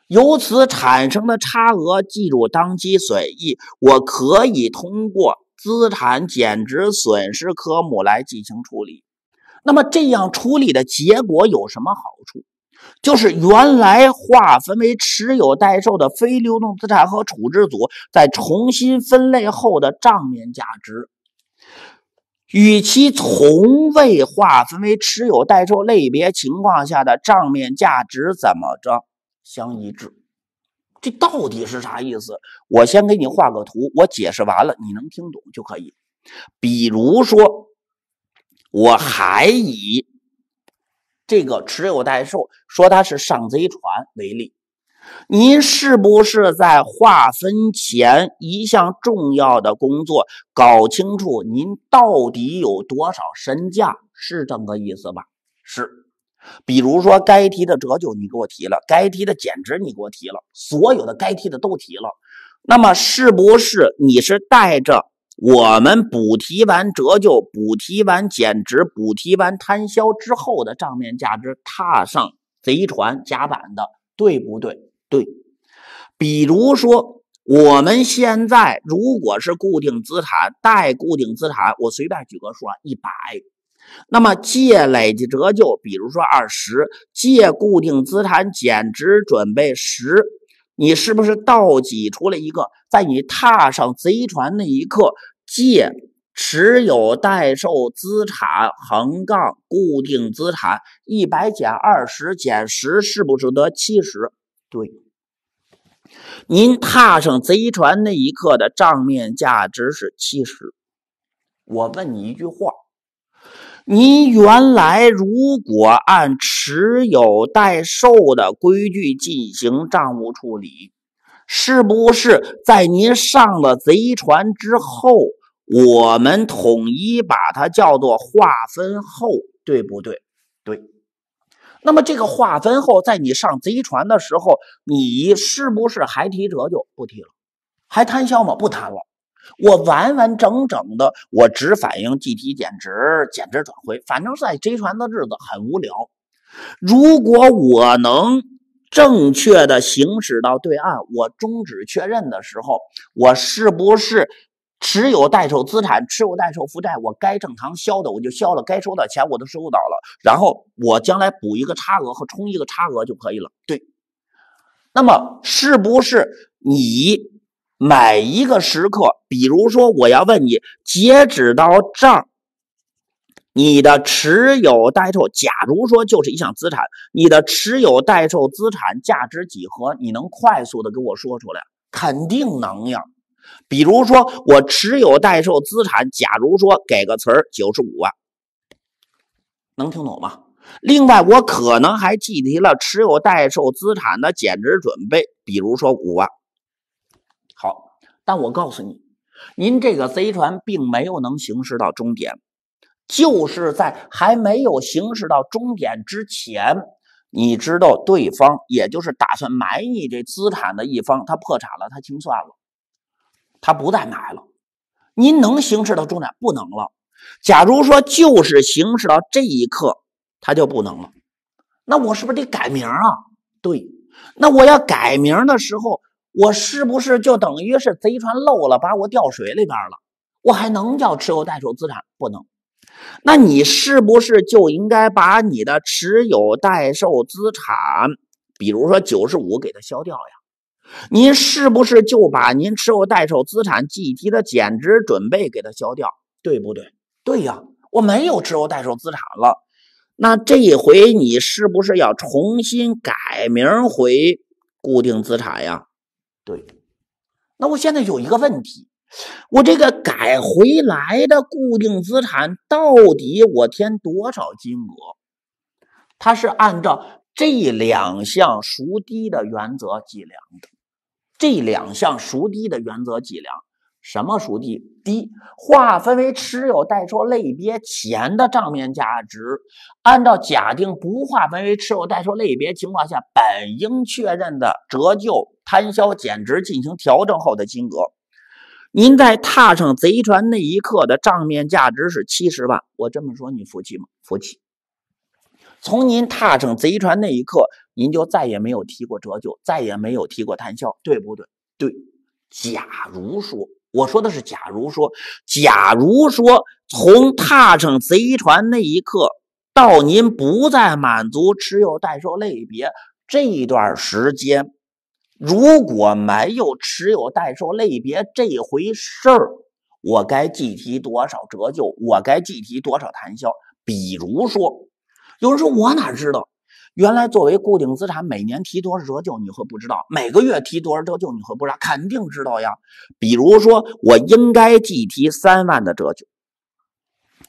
由此产生的差额计入当期损益。我可以通过。资产减值损失科目来进行处理，那么这样处理的结果有什么好处？就是原来划分为持有待售的非流动资产和处置组在重新分类后的账面价值，与其从未划分为持有待售类别情况下的账面价值怎么着相一致？这到底是啥意思？我先给你画个图，我解释完了，你能听懂就可以。比如说，我还以这个持有待售说它是上贼船为例，您是不是在划分前一项重要的工作，搞清楚您到底有多少身价？是这个意思吧？是。比如说，该提的折旧你给我提了，该提的减值你给我提了，所有的该提的都提了。那么，是不是你是带着我们补提完折旧、补提完减值、补提完摊销之后的账面价值踏上贼船甲板的？对不对？对。比如说，我们现在如果是固定资产带固定资产，我随便举个数啊，一百。那么借累计折旧，比如说二十，借固定资产减值准备十，你是不是倒挤出了一个？在你踏上贼船那一刻，借持有待售资产横杠固定资产一百减二十减十，是不是得七十？对，您踏上贼船那一刻的账面价值是七十。我问你一句话。您原来如果按持有待售的规矩进行账务处理，是不是在您上了贼船之后，我们统一把它叫做划分后，对不对？对。那么这个划分后，在你上贼船的时候，你是不是还提折旧？不提了，还摊销吗？不摊了。我完完整整的，我只反映计提减值、减值转回。反正在这船的日子很无聊。如果我能正确的行驶到对岸，我终止确认的时候，我是不是持有待售资产、持有待售负债？我该正常销的我就销了，该收的钱我都收到了。然后我将来补一个差额和充一个差额就可以了。对。那么是不是你？每一个时刻，比如说我要问你，截止到账，你的持有代售，假如说就是一项资产，你的持有代售资产价值几何？你能快速的给我说出来？肯定能呀。比如说我持有代售资产，假如说给个词儿九十五万，能听懂吗？另外我可能还计提了持有代售资产的减值准备，比如说五万。但我告诉你，您这个贼船并没有能行驶到终点，就是在还没有行驶到终点之前，你知道对方，也就是打算买你这资产的一方，他破产了，他清算了，他不再买了。您能行驶到终点不能了？假如说就是行驶到这一刻，他就不能了。那我是不是得改名啊？对，那我要改名的时候。我是不是就等于是贼船漏了，把我掉水里边了？我还能叫持有待售资产不能？那你是不是就应该把你的持有待售资产，比如说九十五，给它消掉呀？您是不是就把您持有待售资产计提的减值准备给它消掉？对不对？对呀，我没有持有待售资产了，那这一回你是不是要重新改名回固定资产呀？对，那我现在有一个问题，我这个改回来的固定资产，到底我填多少金额？它是按照这两项孰低的原则计量的，这两项孰低的原则计量。什么属地？第一，划分为持有待售类别前的账面价值，按照假定不划分为持有待售类别情况下本应确认的折旧、摊销、减值进行调整后的金额。您在踏上贼船那一刻的账面价值是七十万，我这么说你服气吗？服气。从您踏上贼船那一刻，您就再也没有提过折旧，再也没有提过摊销，对不对？对。假如说。我说的是，假如说，假如说，从踏上贼船那一刻到您不再满足持有待售类别这段时间，如果没有持有待售类别这回事儿，我该计提多少折旧？我该计提多少摊销？比如说，有人说我哪知道？原来作为固定资产，每年提多少折旧你会不知道？每个月提多少折旧你会不知道？肯定知道呀。比如说，我应该计提三万的折旧。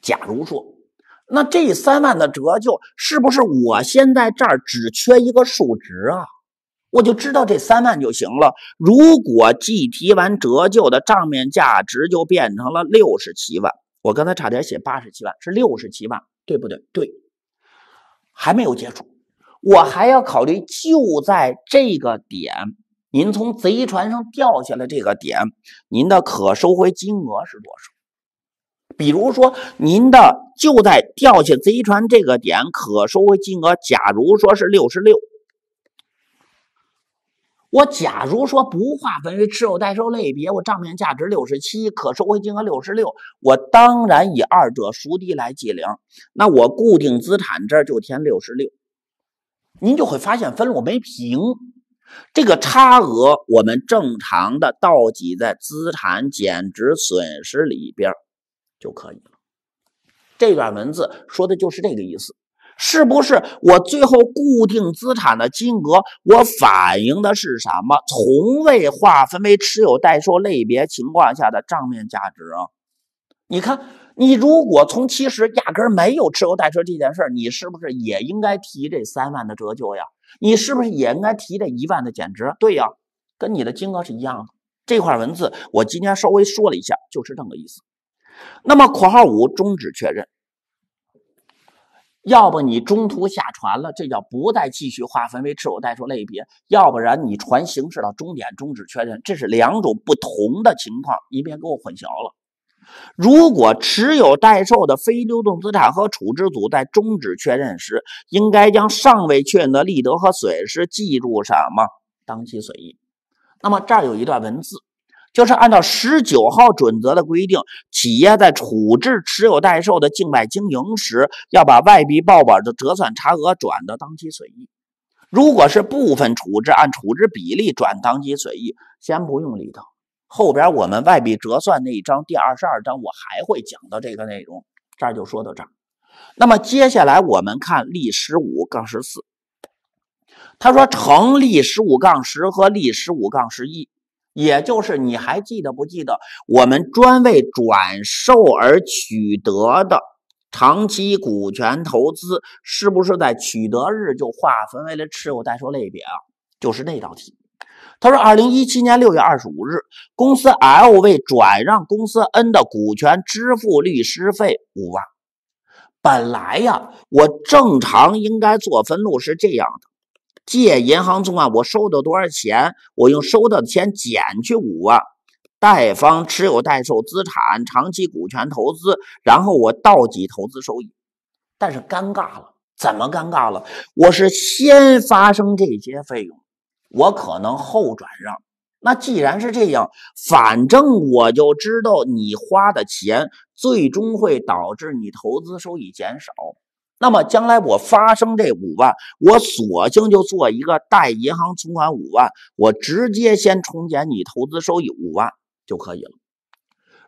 假如说，那这三万的折旧是不是我现在这儿只缺一个数值啊？我就知道这三万就行了。如果计提完折旧的账面价值就变成了六十七万，我刚才差点写八十七万，是六十七万，对不对？对，还没有结束。我还要考虑，就在这个点，您从贼船上掉下来这个点，您的可收回金额是多少？比如说，您的就在掉下贼船这个点，可收回金额，假如说是六十六，我假如说不划分为持有代收类别，我账面价值六十七，可收回金额六十六，我当然以二者孰低来计量，那我固定资产这就填六十六。您就会发现分录没平，这个差额我们正常的倒挤在资产减值损失里边就可以了。这段文字说的就是这个意思，是不是？我最后固定资产的金额，我反映的是什么？从未划分为持有待售类别情况下的账面价值啊？你看。你如果从其实压根儿没有持有代售这件事儿，你是不是也应该提这三万的折旧呀？你是不是也应该提这一万的减值？对呀，跟你的金额是一样的。这块文字我今天稍微说了一下，就是这个意思。那么括号五终止确认，要不你中途下船了，这叫不再继续划分为持有代售类别；要不然你船行驶到终点终止确认，这是两种不同的情况，别给我混淆了。如果持有待售的非流动资产和处置组在终止确认时，应该将尚未确认的利得和损失计入什么当期损益？那么这儿有一段文字，就是按照十九号准则的规定，企业在处置持有待售的境外经营时，要把外币报表的折算差额转到当期损益。如果是部分处置，按处置比例转当期损益，先不用理它。后边我们外币折算那一章，第二十二章我还会讲到这个内容，这儿就说到这儿。那么接下来我们看例十五杠十四，他说成立十五杠十和立十五杠十一，也就是你还记得不记得我们专为转售而取得的长期股权投资，是不是在取得日就划分为了持有待售类别啊？就是那道题。他说，二零一七年六月二十五日，公司 L 为转让公司 N 的股权支付律师费五万。本来呀，我正常应该做分录是这样的：借银行存款，我收到多少钱，我用收到的钱减去五万，贷方持有待售资产、长期股权投资，然后我倒挤投资收益。但是尴尬了，怎么尴尬了？我是先发生这些费用。我可能后转让，那既然是这样，反正我就知道你花的钱最终会导致你投资收益减少。那么将来我发生这五万，我索性就做一个贷银行存款五万，我直接先重减你投资收益五万就可以了。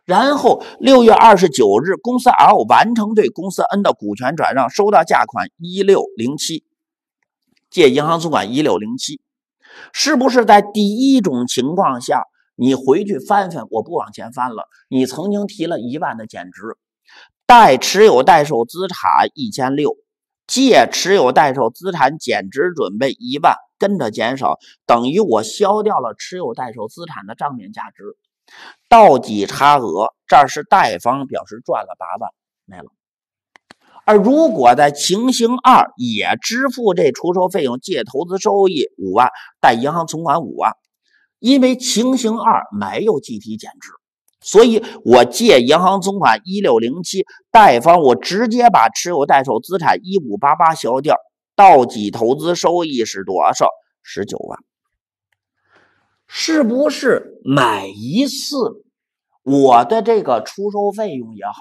然后六月二十九日，公司 L 完成对公司 N 的股权转让，收到价款一六零七，借银行存款一六零七。是不是在第一种情况下，你回去翻翻，我不往前翻了。你曾经提了一万的减值，贷持有待售资产一千六，借持有待售资产减值准备一万，跟着减少，等于我消掉了持有待售资产的账面价值，倒底差额，这儿是贷方，表示赚了八万没了。而如果在情形二也支付这出售费用，借投资收益五万，贷银行存款五万，因为情形二没有计提减值，所以我借银行存款一六零七，贷方我直接把持有待售资产一五八八消掉，到底投资收益是多少？十九万，是不是买一次，我的这个出售费用也好？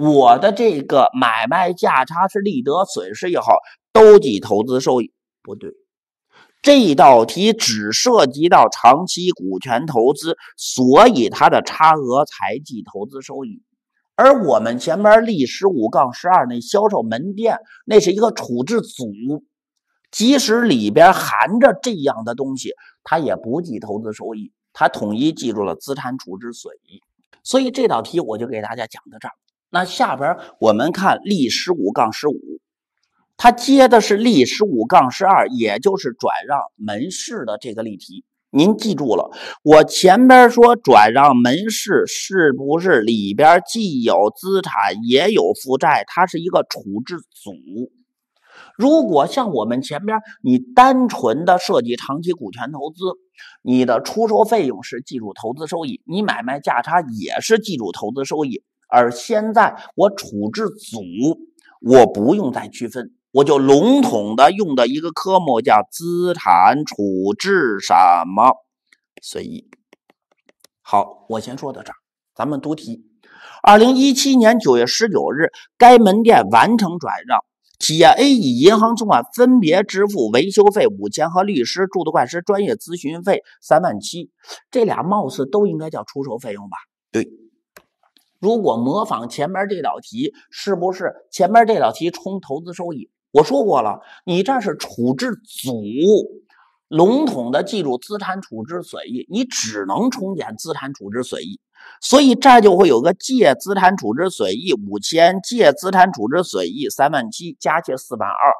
我的这个买卖价差是利得损失也好，都计投资收益不对。这道题只涉及到长期股权投资，所以它的差额才计投资收益。而我们前面例十五杠十二那销售门店，那是一个处置组，即使里边含着这样的东西，它也不计投资收益，它统一记住了资产处置损益。所以这道题我就给大家讲到这儿。那下边我们看例十五杠十五，它接的是例十五杠十二，也就是转让门市的这个例题。您记住了，我前边说转让门市是不是里边既有资产也有负债？它是一个处置组。如果像我们前边你单纯的涉及长期股权投资，你的出售费用是计入投资收益，你买卖价差也是计入投资收益。而现在我处置组，我不用再区分，我就笼统的用的一个科目叫资产处置什么，随意。好，我先说到这儿。咱们读题：二零一七年九月十九日，该门店完成转让，企业 A 以银行存款分别支付维修费五千和律师、注册会计师专业咨询费三万七，这俩貌似都应该叫出售费用吧？对。如果模仿前面这道题，是不是前面这道题冲投资收益？我说过了，你这是处置组，笼统的记住资产处置损益，你只能冲减资产处置损益，所以这就会有个借资产处置损益五千，借资产处置损益三万七，加借四万二，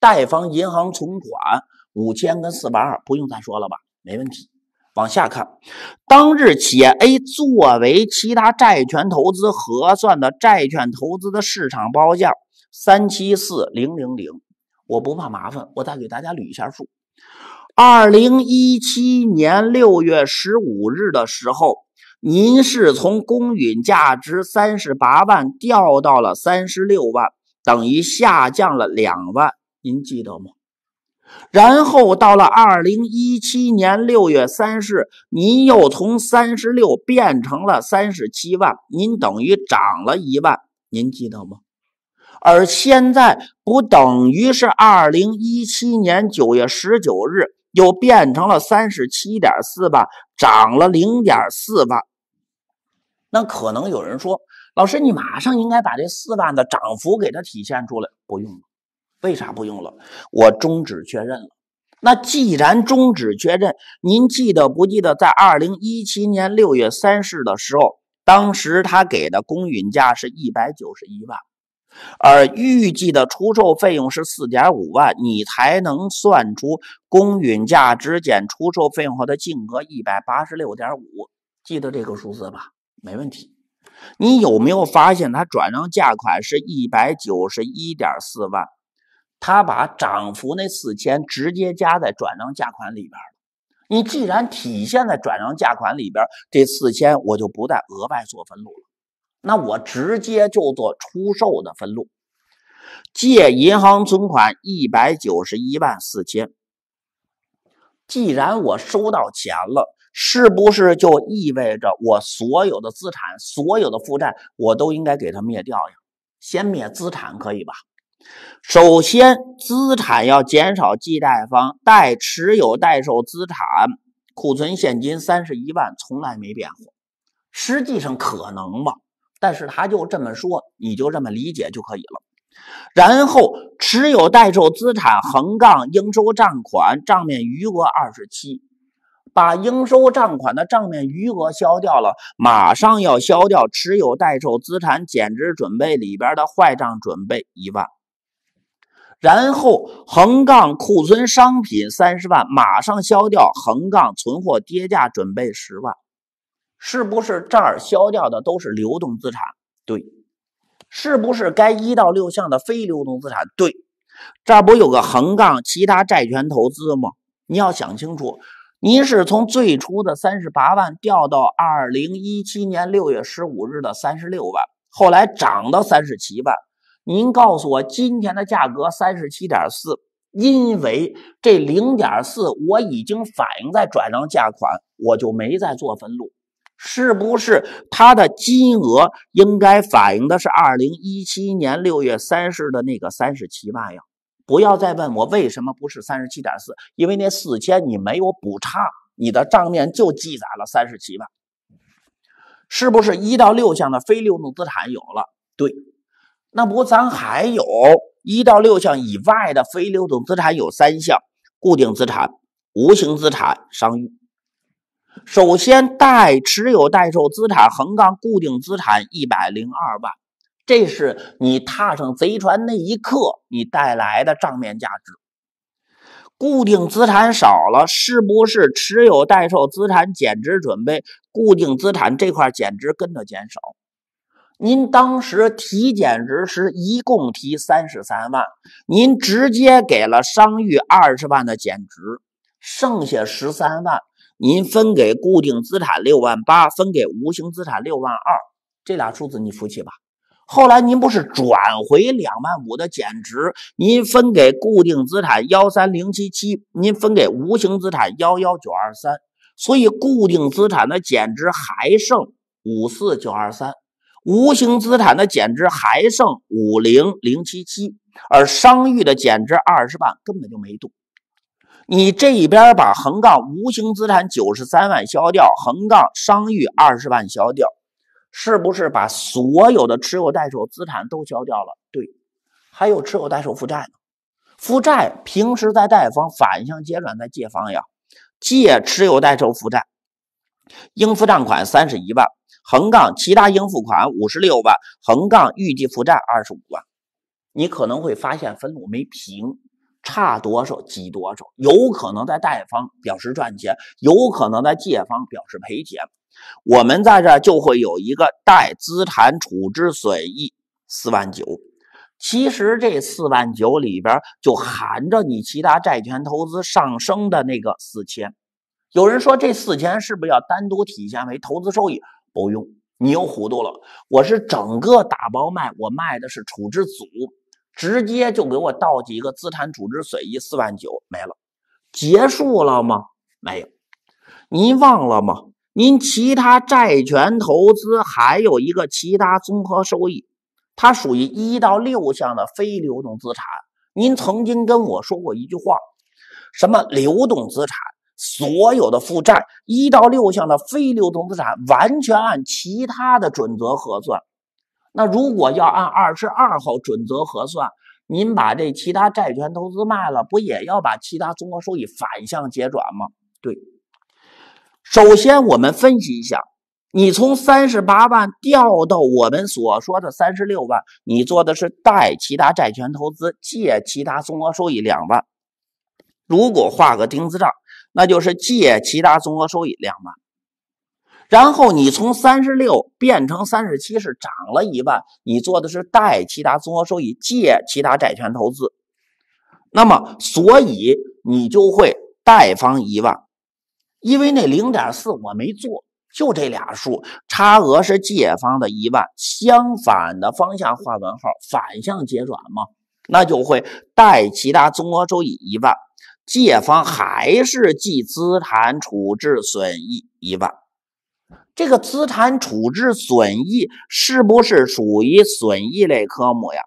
贷方银行存款五千跟四万二，不用再说了吧？没问题。往下看，当日企业 A 作为其他债权投资核算的债券投资的市场报价三七四零零零，我不怕麻烦，我再给大家捋一下数。二零一七年六月十五日的时候，您是从公允价值三十八万掉到了三十六万，等于下降了两万，您记得吗？然后到了二零一七年六月三十，您又从三十六变成了三十七万，您等于涨了一万，您记得吗？而现在不等于是二零一七年九月十九日又变成了三十七点四万，涨了零点四万。那可能有人说，老师，你马上应该把这四万的涨幅给它体现出来，不用。为啥不用了？我终止确认了。那既然终止确认，您记得不记得，在二零一七年六月三十的时候，当时他给的公允价是一百九十一万，而预计的出售费用是四点五万，你才能算出公允价值减出售费用后的净额一百八十六点五。记得这个数字吧？没问题。你有没有发现他转让价款是一百九十一点四万？他把涨幅那四千直接加在转让价款里边你既然体现在转让价款里边这四千我就不再额外做分录了，那我直接就做出售的分录，借银行存款一百九十一万四千。既然我收到钱了，是不是就意味着我所有的资产、所有的负债我都应该给它灭掉呀？先灭资产可以吧？首先，资产要减少，借贷方贷持有待售资产库存现金三十一万，从来没变过。实际上可能吧，但是他就这么说，你就这么理解就可以了。然后，持有待售资产横杠应收账款账面余额二十七，把应收账款的账面余额消掉了，马上要消掉持有待售资产减值准备里边的坏账准备一万。然后横杠库存商品三十万马上销掉，横杠存货跌价准备十万，是不是这儿销掉的都是流动资产？对，是不是该一到六项的非流动资产？对，这儿不有个横杠其他债权投资吗？你要想清楚，你是从最初的三十八万掉到二零一七年六月十五日的三十六万，后来涨到三十七万。您告诉我今天的价格三十七点四，因为这零点四我已经反映在转让价款，我就没再做分录，是不是？它的金额应该反映的是二零一七年六月三十的那个三十七万呀？不要再问我为什么不是三十七点四，因为那四千你没有补差，你的账面就记载了三十七万，是不是？一到六项的非流动资产有了，对。那不，咱还有一到六项以外的非流动资产有三项：固定资产、无形资产、商誉。首先，代持有待售资产横杠固定资产一百零二万，这是你踏上贼船那一刻你带来的账面价值。固定资产少了，是不是持有待售资产减值准备、固定资产这块减值跟着减少？您当时提减值时，一共提三十三万，您直接给了商誉二十万的减值，剩下十三万，您分给固定资产六万八，分给无形资产六万二，这俩数字你服气吧？后来您不是转回两万五的减值，您分给固定资产幺三零七七，您分给无形资产幺幺九二三，所以固定资产的减值还剩五四九二三。无形资产的减值还剩五零零七七，而商誉的减值二十万根本就没动。你这边把横杠无形资产九十三万消掉，横杠商誉二十万消掉，是不是把所有的持有待售资产都消掉了？对，还有持有待售负债呢。负债平时在贷方，反向结转在借方呀。借持有待售负债，应付账款三十一万。横杠其他应付款五十六万，横杠预计负债二十五万，你可能会发现分录没平，差多少积多少，有可能在贷方表示赚钱，有可能在借方表示赔钱。我们在这就会有一个贷资产处置损益四万九，其实这四万九里边就含着你其他债权投资上升的那个四千。有人说这四千是不是要单独体现为投资收益？不用，你又糊涂了。我是整个打包卖，我卖的是处置组，直接就给我倒几个资产处置损益四万九没了，结束了吗？没有，您忘了吗？您其他债权投资还有一个其他综合收益，它属于一到六项的非流动资产。您曾经跟我说过一句话，什么流动资产？所有的负债一到六项的非流动资产完全按其他的准则核算。那如果要按二十二号准则核算，您把这其他债权投资卖了，不也要把其他综合收益反向结转吗？对。首先，我们分析一下，你从三十八万调到我们所说的三十六万，你做的是贷其他债权投资，借其他综合收益两万。如果画个丁字账。那就是借其他综合收益两万，然后你从三十六变成三十七是涨了一万，你做的是贷其他综合收益，借其他债权投资，那么所以你就会贷方一万，因为那零点四我没做，就这俩数差额是借方的一万，相反的方向画问号，反向结转嘛，那就会贷其他综合收益一万。借方还是记资产处置损益一万，这个资产处置损益是不是属于损益类科目呀？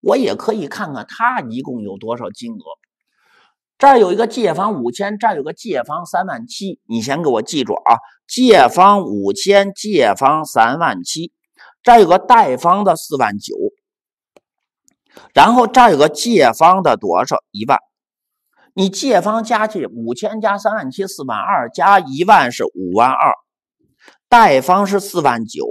我也可以看看它一共有多少金额。这儿有一个借方五千，这儿有个借方三万七，你先给我记住啊，借方五千，借方三万七，这儿有个贷方的四万九，然后这儿有个借方的多少一万。你借方加去五千加三万七四万二加一万是五万二，贷方是四万九，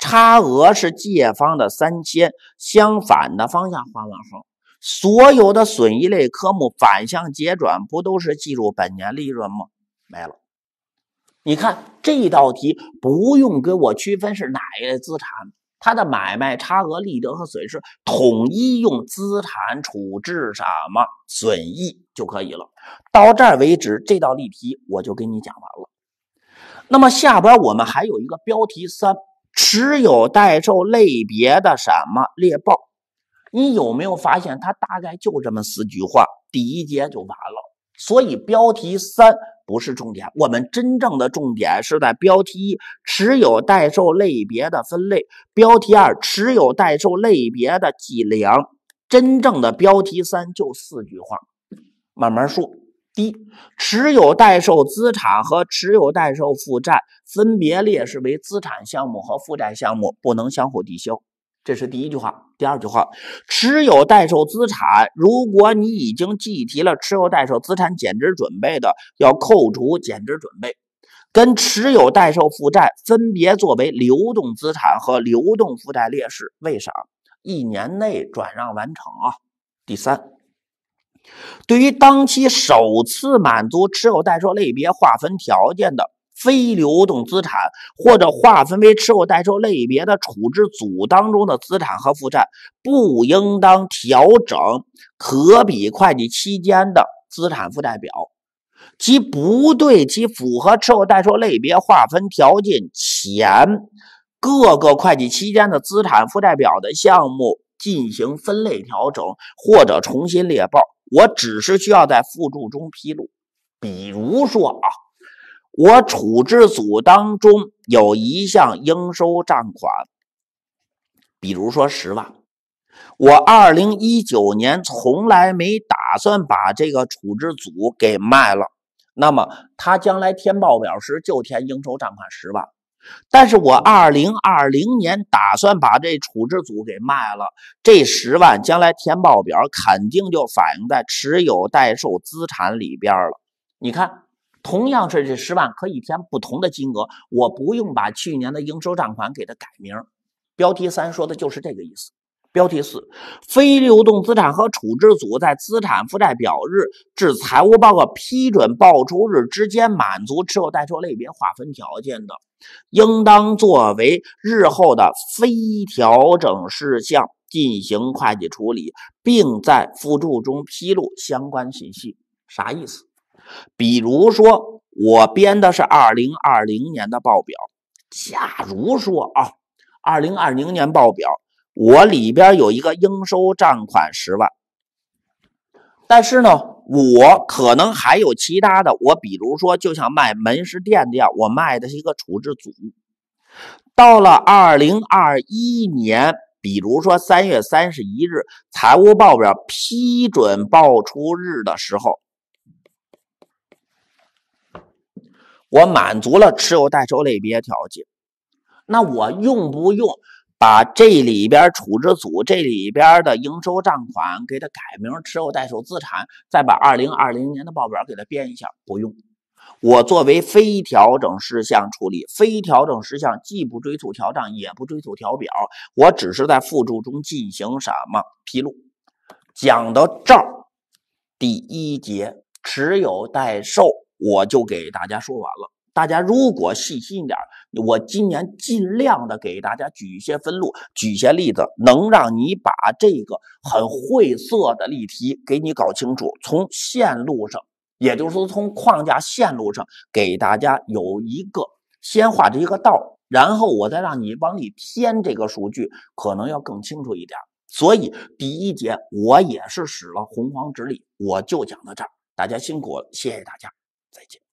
差额是借方的三千，相反的方向画弯号。所有的损益类科目反向结转不都是计入本年利润吗？没了。你看这道题不用跟我区分是哪一类资产，它的买卖差额利得和损失统一用资产处置什么损益。就可以了，到这儿为止，这道例题我就给你讲完了。那么下边我们还有一个标题三，持有代售类别的什么猎豹？你有没有发现它大概就这么四句话？第一节就完了，所以标题三不是重点，我们真正的重点是在标题一，持有代售类别的分类；标题二，持有代售类别的计量。真正的标题三就四句话。慢慢说。第一，持有待售资产和持有待售负债分别列示为资产项目和负债项目，不能相互抵消，这是第一句话。第二句话，持有待售资产，如果你已经计提了持有待售资产减值准备的，要扣除减值准备，跟持有待售负债分别作为流动资产和流动负债列示，为啥？一年内转让完成啊。第三。对于当期首次满足持有待售类别划分条件的非流动资产，或者划分为持有待售类别的处置组当中的资产和负债，不应当调整可比会计期间的资产负债表，其不对其符合持有待售类别划分条件前各个会计期间的资产负债表的项目。进行分类调整或者重新列报，我只是需要在附注中披露。比如说啊，我处置组当中有一项应收账款，比如说十万，我二零一九年从来没打算把这个处置组给卖了，那么他将来填报表时就填应收账款十万。但是我二零二零年打算把这处置组给卖了，这十万将来填报表肯定就反映在持有待售资产里边了。你看，同样是这十万，可以填不同的金额，我不用把去年的应收账款给它改名。标题三说的就是这个意思。标题四，非流动资产和处置组在资产负债表日至财务报告批准报出日之间满足持有待售类别划分条件的。应当作为日后的非调整事项进行会计处理，并在附注中披露相关信息。啥意思？比如说，我编的是2020年的报表。假如说啊，2020年报表我里边有一个应收账款十万，但是呢。我可能还有其他的，我比如说就像卖门市店的样，我卖的是一个处置组。到了二零二一年，比如说三月三十一日财务报表批准报出日的时候，我满足了持有代收类别条件，那我用不用？把这里边处置组这里边的应收账款给他改名持有待售资产，再把二零二零年的报表给他编一下，不用。我作为非调整事项处理，非调整事项既不追溯调账，也不追溯调表，我只是在附注中进行什么披露。讲到这儿，第一节持有待售我就给大家说完了。大家如果细心一点，我今年尽量的给大家举一些分路、举一些例子，能让你把这个很晦涩的例题给你搞清楚。从线路上，也就是说从框架线路上给大家有一个先画这一个道，然后我再让你往里添这个数据，可能要更清楚一点。所以第一节我也是使了洪荒之力，我就讲到这儿，大家辛苦了，谢谢大家，再见。